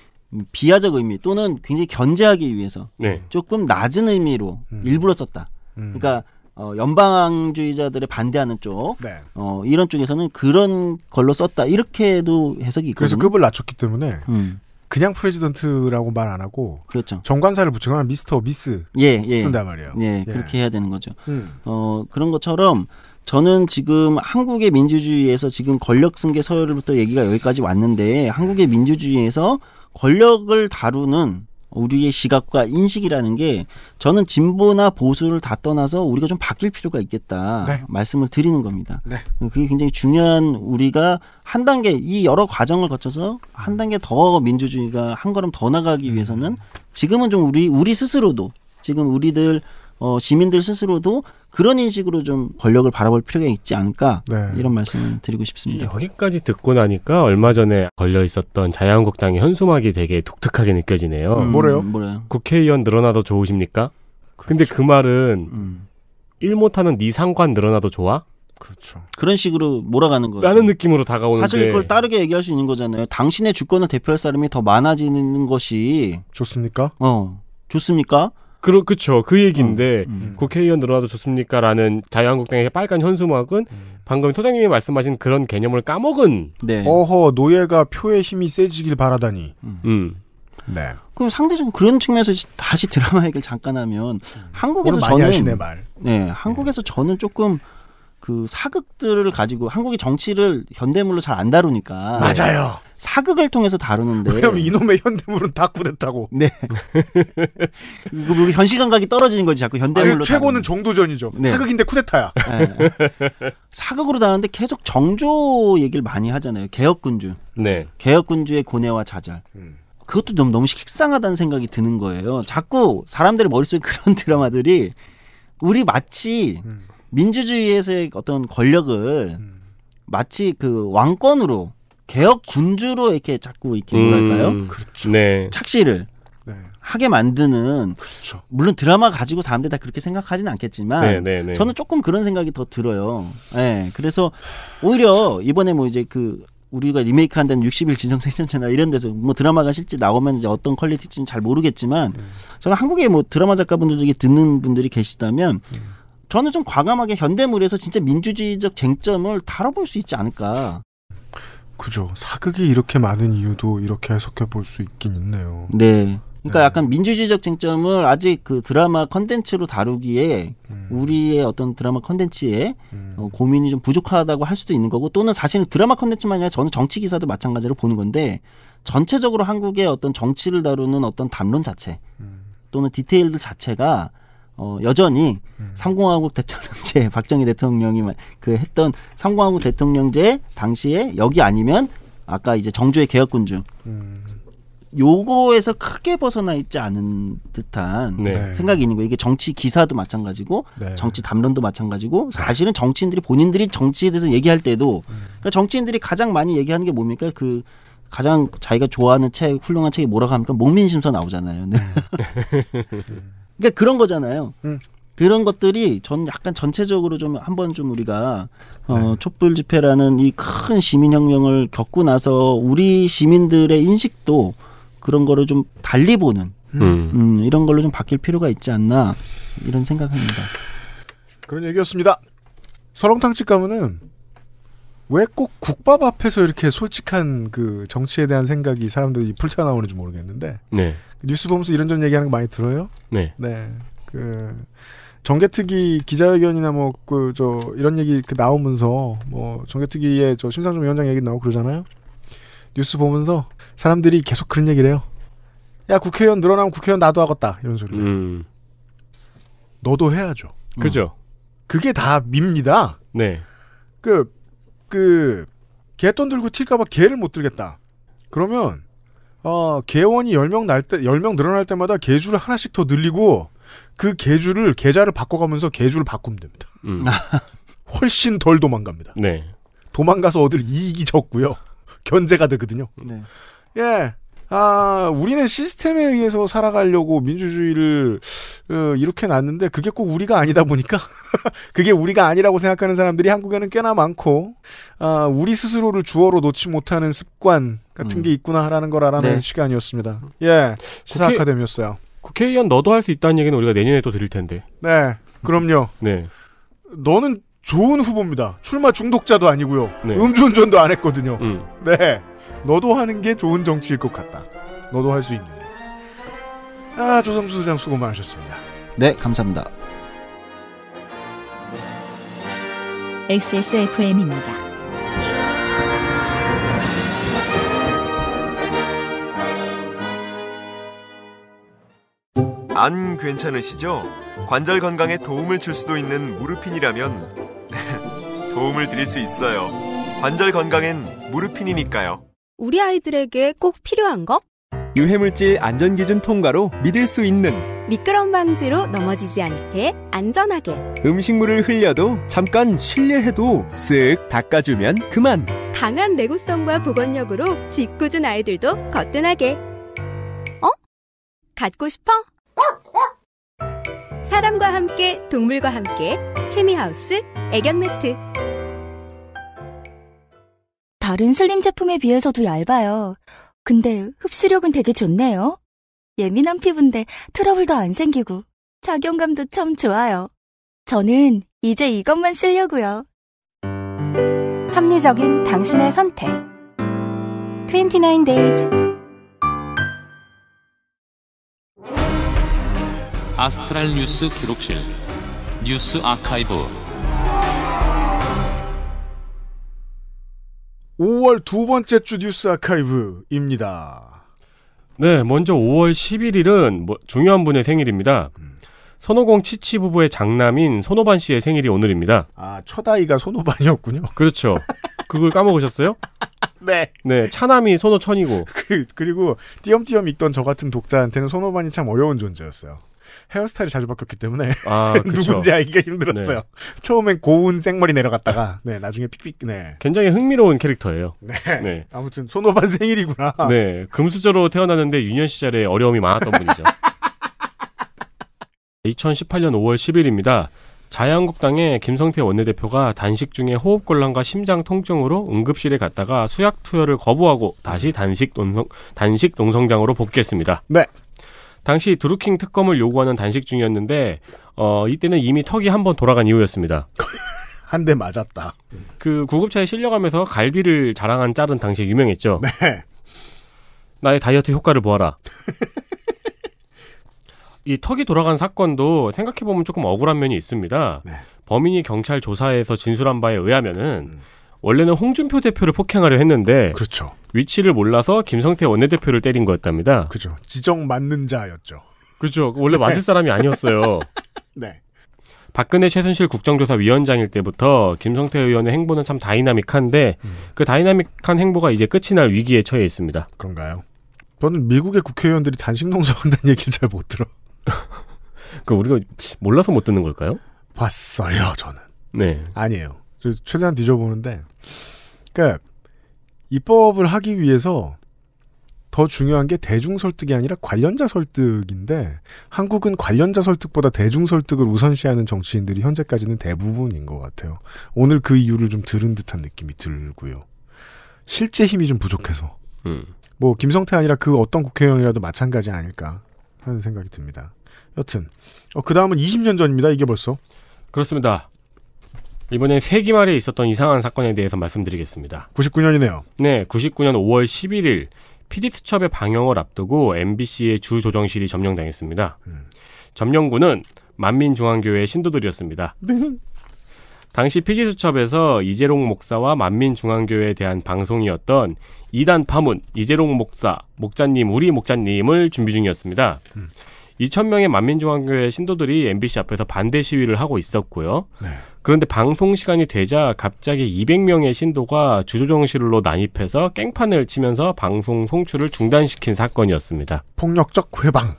C: 비하적 의미 또는 굉장히 견제하기 위해서 네. 조금 낮은 의미로 음. 일부러 썼다. 음. 그러니까 어, 연방주의자들의 반대하는 쪽, 네. 어, 이런 쪽에서는
B: 그런 걸로 썼다 이렇게도 해석이 있거든요. 그래서 급을 낮췄기 때문에 음. 그냥 프레지던트라고 말 안 하고 그렇죠. 정관사를 붙이거나 미스터 미스 예, 예. 쓴단 말이에요.
C: 예, 예, 그렇게 해야 되는 거죠. 음. 어, 그런 것처럼 저는 지금 한국의 민주주의에서 지금 권력 승계 서열부터 얘기가 여기까지 왔는데 한국의 민주주의에서 권력을 다루는 우리의 시각과 인식이라는 게 저는 진보나 보수를 다 떠나서 우리가 좀 바뀔 필요가 있겠다 네. 말씀을 드리는 겁니다. 네. 그게 굉장히 중요한 우리가 한 단계 이 여러 과정을 거쳐서 한 단계 더 민주주의가 한 걸음 더 나가기 음. 위해서는 지금은 좀 우리 우리 스스로도 지금 우리들 어, 시민들 스스로도 그런 인식으로 좀 권력을 바라볼 필요가 있지 않을까 네. 이런 말씀을 드리고 싶습니다.
D: 여기까지 듣고 나니까 얼마 전에 걸려 있었던 자유한국당의 현수막이 되게 독특하게 느껴지네요. 음, 뭐래요? 뭐래요? 국회의원 늘어나도 좋으십니까? 그렇죠. 근데 그 말은
C: 음. 일 못하는 네 상관 늘어나도 좋아? 그렇죠.
D: 그런 식으로 몰아가는 거예요. 라는 느낌으로 다가오는 사실 이걸
C: 따르게 얘기할 수 있는 거잖아요. 당신의 주권을 대표할 사람이 더 많아지는 것이 좋습니까? 어, 좋습니까? 그렇 그쵸 그 얘기인데 어, 음. 음.
D: 국회의원 늘어나도 좋습니까라는 자유한국당의 빨간 현수막은 음. 방금 소장님이 말씀하신 그런
C: 개념을 까먹은 네.
B: 어허 노예가 표의 힘이 세지길 바라다니. 음. 음.
C: 네. 그럼 상대적으로 그런 측면에서 다시 드라마 얘기를 잠깐 하면 음. 네, 한국에서 저는 네, 한국에서 네. 저는 조금 그 사극들을 가지고 한국의 정치를 현대물로 잘 안 다루니까 맞아요. 사극을 통해서 다루는데 왜냐면 이놈의 현대물은 다 구됐다고. 네. 그 현실 감각이 떨어지는 거지 자꾸 현대물로. 아니, 최고는 다루는.
B: 정도전이죠. 네. 사극인데 쿠데타야.
C: 네. [LAUGHS] 사극으로 다루는데 계속 정조 얘기를 많이 하잖아요. 개혁군주. 네. 개혁군주의 고뇌와 좌절. 음. 그것도 너무 너무 식상하다는 생각이 드는 거예요. 자꾸 사람들의 머릿속에 그런 [LAUGHS] 드라마들이 우리 마치 음. 민주주의에서의 어떤 권력을 마치 그 왕권으로 개혁 군주로 이렇게 자꾸 이렇게 음, 뭐랄까요? 그렇죠. 네. 착시를 네. 하게 만드는 그렇죠. 물론 드라마 가지고 사람들 이다 그렇게 생각하지는 않겠지만 네, 네, 네, 저는 조금 그런 생각이 더 들어요. 예. 네, 그래서 오히려 이번에 뭐 이제 그 우리가 리메이크 한다는 60일 진성 생존체나 이런 데서 뭐 드라마가 실제 나오면 이제 어떤 퀄리티인지 잘 모르겠지만 네. 저는 한국의 뭐 드라마 작가분들 중에 듣는 분들이 계시다면 음. 저는 좀 과감하게 현대물에서 진짜 민주주의적 쟁점을 다뤄볼 수 있지 않을까.
B: 그죠. 사극이 이렇게 많은 이유도 이렇게 해석해 볼 수 있긴 있네요.
C: 네. 그러니까 네. 약간 민주주의적 쟁점을 아직 그 드라마 컨텐츠로 다루기에 음. 우리의 어떤 드라마 컨텐츠에 음. 어, 고민이 좀 부족하다고 할 수도 있는 거고 또는 사실 은 드라마 컨텐츠만 아니라 저는 정치 기사도 마찬가지로 보는 건데 전체적으로 한국의 어떤 정치를 다루는 어떤 담론 자체 음. 또는 디테일들 자체가 어, 여전히 네. 상공화국 대통령제 [LAUGHS] 박정희 대통령이 그 했던 상공화국 대통령제 당시에 여기 아니면 아까 이제 정조의 개혁군중 음. 요거에서 크게 벗어나 있지 않은 듯한 네. 생각이 있는 거예요. 이게 정치 기사도 마찬가지고 네. 정치 담론도 마찬가지고 사실은 정치인들이 본인들이 정치에 대해서 얘기할 때도 음. 그러니까 정치인들이 가장 많이 얘기하는 게 뭡니까? 그 가장 자기가 좋아하는 책 훌륭한 책이 뭐라고 합니까? 목민심서 나오잖아요. 네. 음. [LAUGHS] 그러니까 그런 거잖아요. 음. 그런 것들이 전 약간 전체적으로 좀 한번 좀 우리가 어, 네. 촛불 집회라는 이 큰 시민 혁명을 겪고 나서 우리 시민들의 인식도 그런 거를 좀 달리 보는 음. 음. 음, 이런 걸로 좀 바뀔 필요가 있지 않나 이런 생각합니다.
B: 그런 얘기였습니다. 설렁탕집 가면은 왜 꼭 국밥 앞에서 이렇게 솔직한 그 정치에 대한 생각이 사람들이 풀쳐 나오는지 모르겠는데 네. 뉴스 보면서 이런저런 얘기하는 거 많이 들어요. 네. 네. 그 정개특위 기자회견이나 뭐 그 저 이런 얘기 그 나오면서 뭐 정개특위의 저 심상정 위원장 얘기 나오고 그러잖아요. 뉴스 보면서 사람들이 계속 그런 얘기를 해요. 야 국회의원 늘어나면 국회의원 나도 하겠다 이런 소리를. 음. 너도 해야죠. 그죠. 어. 그게 다 밉니다. 네. 그, 그, 개 돈 들고 튈까봐 개를 못 들겠다. 그러면, 어, 개원이 10명 날 때, 10명 늘어날 때마다 개주를 하나씩 더 늘리고, 그 개주를, 계좌를 바꿔가면서 개주를 바꾸면 됩니다. 음. [LAUGHS] 훨씬 덜 도망갑니다. 네. 도망가서 얻을 이익이 적고요. 견제가 되거든요. 네. 예. 아, 우리는 시스템에 의해서 살아가려고 민주주의를 어, 이렇게 놨는데 그게 꼭 우리가 아니다 보니까 [LAUGHS] 그게 우리가 아니라고 생각하는 사람들이 한국에는 꽤나 많고 아, 우리 스스로를 주어로 놓지 못하는 습관 같은 음. 게 있구나라는 걸 알아낸 네. 시간이었습니다. 예, 시사 국회, 아카데미였어요.
D: 국회의원 너도 할 수 있다는 얘기는 우리가 내년에 또 드릴 텐데.
B: 네, 그럼요. 네. 너는 좋은 후보입니다. 출마 중독자도 아니고요. 네. 음주운전도 안 했거든요. 음. 네. 너도 하는 게 좋은 정치일 것 같다. 너도 할 수 있는. 아, 조성수 소장 수고 많으셨습니다. 네, 감사합니다.
A: XSFM입니다. 안 괜찮으시죠? 관절 건강에 도움을
B: 줄 수도 있는 무르핀이라면 도움을 드릴 수 있어요. 관절 건강엔 무릎핀이니까요
A: 우리 아이들에게 꼭 필요한 것?
B: 유해물질 안전기준 통과로 믿을 수 있는
A: 미끄럼 방지로 넘어지지 않게 안전하게
B: 음식물을 흘려도 잠깐 실례해도 쓱 닦아주면 그만
A: 강한 내구성과 보건력으로 짓궂은 아이들도 거뜬하게 어? 갖고 싶어? 사람과 함께 동물과 함께 케미하우스 애견 매트 다른 슬림 제품에 비해서도 얇아요. 근데 흡수력은 되게 좋네요. 예민한 피부인데 트러블도 안 생기고 작용감도 참 좋아요. 저는 이제 이것만 쓰려고요. 합리적인 당신의 선택 29 days 아스트랄 뉴스 기록실 뉴스 아카이브
B: 5월 두 번째 주 뉴스 아카이브입니다. 네, 먼저
D: 5월 11일은 뭐 중요한 분의 생일입니다. 음. 손오공 치치 부부의 장남인 손오반 씨의 생일이 오늘입니다.
B: 아, 첫 아이가 손오반이었군요. 그렇죠. 그걸 까먹으셨어요? [LAUGHS] 네. 네, 차남이 손오천이고. 그, 그리고 띄엄띄엄 읽던 저 같은 독자한테는 손오반이 참 어려운 존재였어요. 헤어스타일이 자주 바뀌었기 때문에 아, [LAUGHS] 누군지 알기가 힘들었어요. 네. 처음엔 고운 생머리 내려갔다가 네 나중에 픽픽 네 굉장히 흥미로운 캐릭터예요. 네, 네. 아무튼 손오반 [LAUGHS] 생일이구나. 네
D: 금수저로 태어났는데 유년 시절에 어려움이 많았던 분이죠. 2018년 [LAUGHS] 5월 10일입니다. 자유한국당의 김성태 원내대표가 단식 중에 호흡곤란과 심장 통증으로 응급실에 갔다가 수약 투여를 거부하고 다시 네. 단식 농성, 단식 농성장으로 복귀했습니다. 네. 당시 드루킹 특검을 요구하는 단식 중이었는데 어, 이때는 이미 턱이 한 번 돌아간 이후였습니다.
B: [LAUGHS] 한 대 맞았다.
D: 그 구급차에 실려가면서 갈비를 자랑한 짤은 당시에 유명했죠. 네. 나의 다이어트 효과를 보아라. [LAUGHS] 이 턱이 돌아간 사건도 생각해보면 조금 억울한 면이 있습니다. 네. 범인이 경찰 조사에서 진술한 바에 의하면은 음. 원래는 홍준표 대표를 폭행하려 했는데 그렇죠. 위치를 몰라서 김성태 원내대표를 때린 거였답니다. 그죠.
B: 지정 맞는 자였죠. 그죠. 그 원래 네. 맞을 사람이 아니었어요. [LAUGHS] 네.
D: 박근혜 최순실 국정조사 위원장일 때부터 김성태 의원의 행보는 참 다이나믹한데 음. 그 다이나믹한 행보가 이제 끝이 날 위기에 처해 있습니다. 그런가요?
B: 저는 미국의 국회의원들이 단식 농성한다는 얘기를 잘 못 들어.
D: [LAUGHS] 그 우리가 몰라서 못 듣는 걸까요?
B: 봤어요, 저는. 네. 아니에요. 최대한 뒤져보는데 그러니까 입법을 하기 위해서 더 중요한 게 대중 설득이 아니라 관련자 설득인데 한국은 관련자 설득보다 대중 설득을 우선시하는 정치인들이 현재까지는 대부분인 것 같아요. 오늘 그 이유를 좀 들은 듯한 느낌이 들고요. 실제 힘이 좀 부족해서 음. 뭐 김성태 아니라 그 어떤 국회의원이라도 마찬가지 아닐까 하는 생각이 듭니다. 여튼 어, 그 다음은 20년 전입니다. 이게 벌써
D: 그렇습니다. 이번엔 세기말에 있었던 이상한 사건에 대해서 말씀드리겠습니다.
B: 99년이네요.
D: 네, 99년 5월 11일 피디수첩의 방영을 앞두고 MBC의 주 조정실이 점령당했습니다. 음. 점령군은 만민중앙교회 신도들이었습니다. 네. 당시 피지수첩에서 이재롱 목사와 만민중앙교회에 대한 방송이었던 이단 파문 이재롱 목사 목자님 우리 목자님을 준비 중이었습니다. 음. 2천명의 만민중앙교회 신도들이 MBC 앞에서 반대 시위를 하고 있었고요. 네. 그런데 방송 시간이 되자 갑자기 200명의 신도가 주조정실로 난입해서 깽판을 치면서 방송 송출을 중단시킨 사건이었습니다.
B: 폭력적 회방.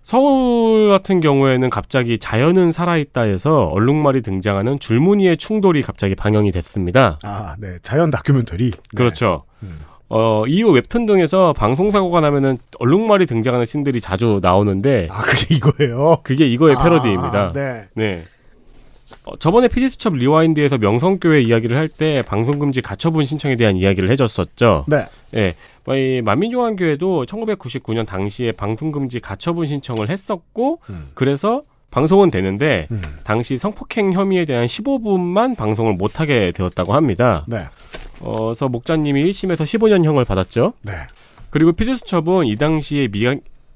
D: 서울 같은 경우에는 갑자기 자연은 살아있다 해서 얼룩말이 등장하는 줄무늬의 충돌이 갑자기 방영이 됐습니다. 아, 네. 자연 다큐멘터리. 네. 그렇죠. 음. 어, 이후 웹툰 등에서 방송사고가 나면은 얼룩말이 등장하는 신들이 자주 나오는데. 아, 그게 이거예요? 그게 이거의 아, 패러디입니다. 네. 네. 어, 저번에 피지스첩 리와인드에서 명성교회 이야기를 할 때 방송금지 가처분 신청에 대한 이야기를 해줬었죠. 네. 예. 네, 만민중앙교회도 1999년 당시에 방송금지 가처분 신청을 했었고, 음. 그래서 방송은 되는데, 음. 당시 성폭행 혐의에 대한 15분만 방송을 못하게 되었다고 합니다. 네. 어, 그래서 목자님이 1심에서 15년형을 받았죠. 네. 그리고 피지스첩은 이 당시에 미,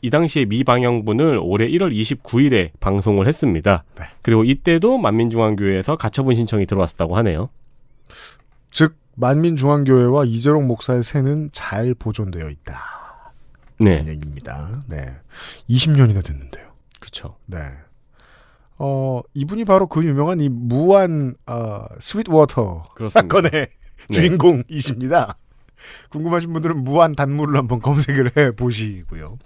D: 이 당시에 미 방영분을 올해 1월 29일에 방송을 했습니다. 네. 그리고 이때도 만민중앙교회에서 가처분 신청이 들어왔다고 하네요.
B: 즉 만민중앙교회와 이재록 목사의 새는 잘 보존되어 있다. 네. 얘기입니다. 네. 20년이나 됐는데요. 그렇죠. 네. 어, 이분이 바로 그 유명한 이 무한 어, 스윗워터 그렇습니다. 사건의 네. 주인공이십니다. 궁금하신 분들은 무한 단물로 한번 검색을 해 보시고요.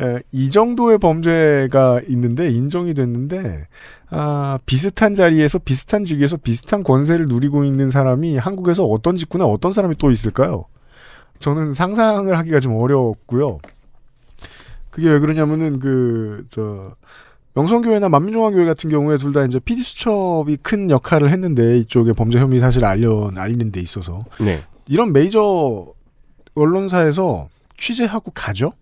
B: 에, 예, 이 정도의 범죄가 있는데 인정이 됐는데 아, 비슷한 자리에서 비슷한 직위에서 비슷한 권세를 누리고 있는 사람이 한국에서 어떤 직구나 어떤 사람이 또 있을까요? 저는 상상을 하기가 좀 어렵고요. 그게 왜 그러냐면은 그 저 명성교회나 만민중앙교회 같은 경우에 둘 다 이제 PD 수첩이 큰 역할을 했는데 이쪽에 범죄 혐의 사실 알려 알리는 데 있어서 네. 이런 메이저 언론사에서 취재하고 가죠.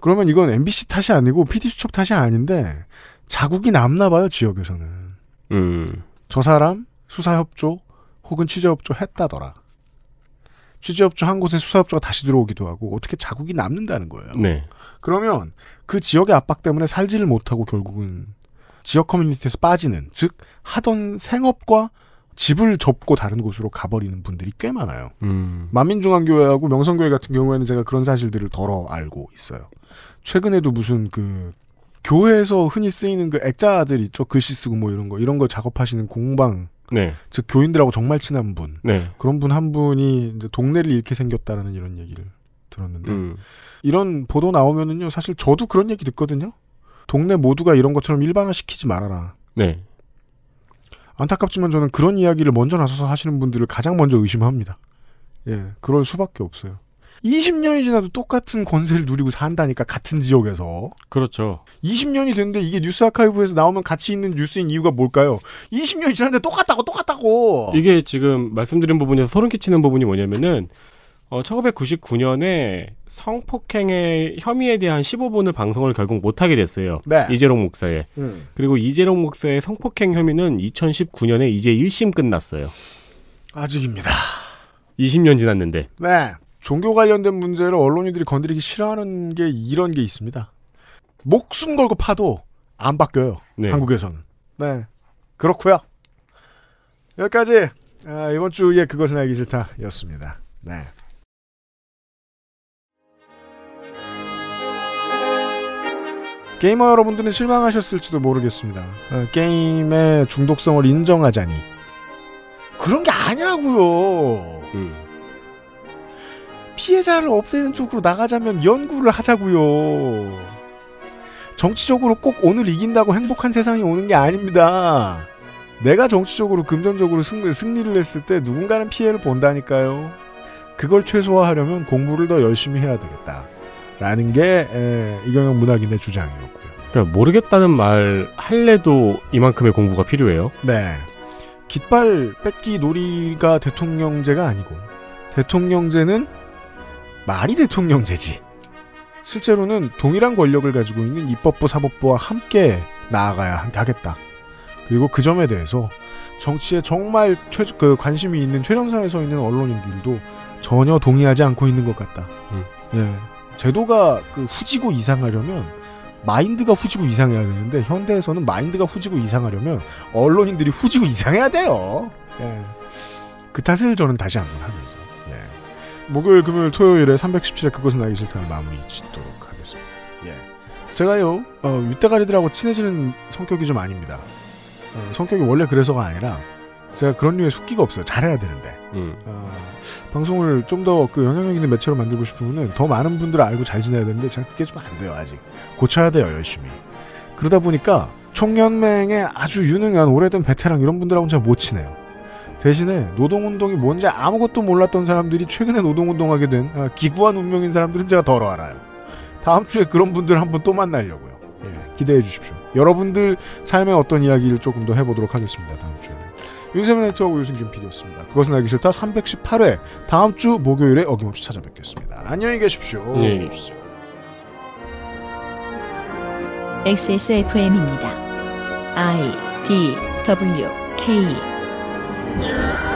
B: 그러면 이건 MBC 탓이 아니고 PD 수첩 탓이 아닌데 자국이 남나 봐요 지역에서는. 음. 저 사람 수사협조 혹은 취재협조 했다더라. 취재업조 한 곳에 수사업조가 다시 들어오기도 하고 어떻게 자국이 남는다는 거예요. 네. 그러면 그 지역의 압박 때문에 살지를 못하고 결국은 지역 커뮤니티에서 빠지는 즉 하던 생업과 집을 접고 다른 곳으로 가버리는 분들이 꽤 많아요. 음. 만민중앙교회하고 명성교회 같은 경우에는 제가 그런 사실들을 덜어 알고 있어요. 최근에도 무슨 그 교회에서 흔히 쓰이는 그 액자들 있죠. 글씨 쓰고 뭐 이런 거 이런 거 작업하시는 공방 네. 즉 교인들하고 정말 친한 분 네. 그런 분 한 분이 이제 동네를 잃게 생겼다라는 이런 얘기를 들었는데 음. 이런 보도 나오면은요 사실 저도 그런 얘기 듣거든요 동네 모두가 이런 것처럼 일반화시키지 말아라 네. 안타깝지만 저는 그런 이야기를 먼저 나서서 하시는 분들을 가장 먼저 의심합니다. 예, 그럴 수밖에 없어요. 20년이 지나도 똑같은 권세를 누리고 산다니까 같은 지역에서. 그렇죠. 20년이 됐는데 이게 뉴스 아카이브에서 나오면 같이 있는 뉴스인 이유가 뭘까요? 20년이 지났는데 똑같다고 똑같다고. 이게 지금 말씀드린 부분에서 소름
D: 끼치는 부분이 뭐냐면은 어, 1999년에 성폭행의 혐의에 대한 15분을 방송을 결국 못하게 됐어요. 네. 이재롱 목사의. 음. 그리고 이재롱 목사의 성폭행 혐의는 2019년에 이제 1심 끝났어요. 아직입니다. 20년 지났는데.
B: 네. 종교 관련된 문제를 언론인들이 건드리기 싫어하는 게 이런 게 있습니다. 목숨 걸고 파도 안 바뀌어요. 네. 한국에서는. 네. 그렇고요. 여기까지 아, 이번 주에 그것은 알기 싫다였습니다. 네. 게이머 여러분들은 실망하셨을지도 모르겠습니다. 어, 게임의 중독성을 인정하자니 그런 게 아니라고요. 음. 피해자를 없애는 쪽으로 나가자면 연구를 하자고요. 정치적으로 꼭 오늘 이긴다고 행복한 세상이 오는 게 아닙니다. 내가 정치적으로 금전적으로 승리, 승리를 했을 때 누군가는 피해를 본다니까요. 그걸 최소화하려면 공부를 더 열심히 해야 되겠다. 라는 게 에, 이경영 문학인의 주장이었고요.
D: 그러니까 모르겠다는 말 할래도 이만큼의 공부가 필요해요.
B: 네. 깃발 뺏기 놀이가 대통령제가 아니고 대통령제는 말이 대통령제지. 실제로는 동일한 권력을 가지고 있는 입법부 사법부와 함께 나아가야 하겠다. 그리고 그 점에 대해서 정치에 정말 최, 그 관심이 있는 최정상에서 있는 언론인들도 전혀 동의하지 않고 있는 것 같다. 음. 예. 제도가 그 후지고 이상하려면 마인드가 후지고 이상해야 되는데 현대에서는 마인드가 후지고 이상하려면 언론인들이 후지고 이상해야 돼요. 예. 그 탓을 저는 다시 한번 하면서 예. 목요일 금요일 토요일에 317회 그것은 알기 싫다는 마무리 짓도록 하겠습니다. 예. 제가요 어, 윗대가리들하고 친해지는 성격이 좀 아닙니다. 예. 성격이 원래 그래서가 아니라 제가 그런 류의 숙기가 없어요. 잘해야 되는데. 음. 어, 방송을 좀 더 그 영향력 있는 매체로 만들고 싶으면은 더 많은 분들을 알고 잘 지내야 되는데 제가 그게 좀 안 돼요 아직 고쳐야 돼요 열심히 그러다 보니까 총연맹에 아주 유능한 오래된 베테랑 이런 분들하고는 잘못 친해요 대신에 노동운동이 뭔지 아무것도 몰랐던 사람들이 최근에 노동운동하게 된 아, 기구한 운명인 사람들은 제가 덜어 알아요 다음 주에 그런 분들 한번 또 만나려고요 예, 기대해 주십시오 여러분들 삶의 어떤 이야기를 조금 더 해보도록 하겠습니다 다음 윤세민 네트하고 유승균 PD였습니다. 그것은 알기 싫다 318회 다음 주 목요일에 어김없이 찾아뵙겠습니다. 안녕히 계십시오. 네, 안녕히 계십시오.
A: XSFM입니다. I D W K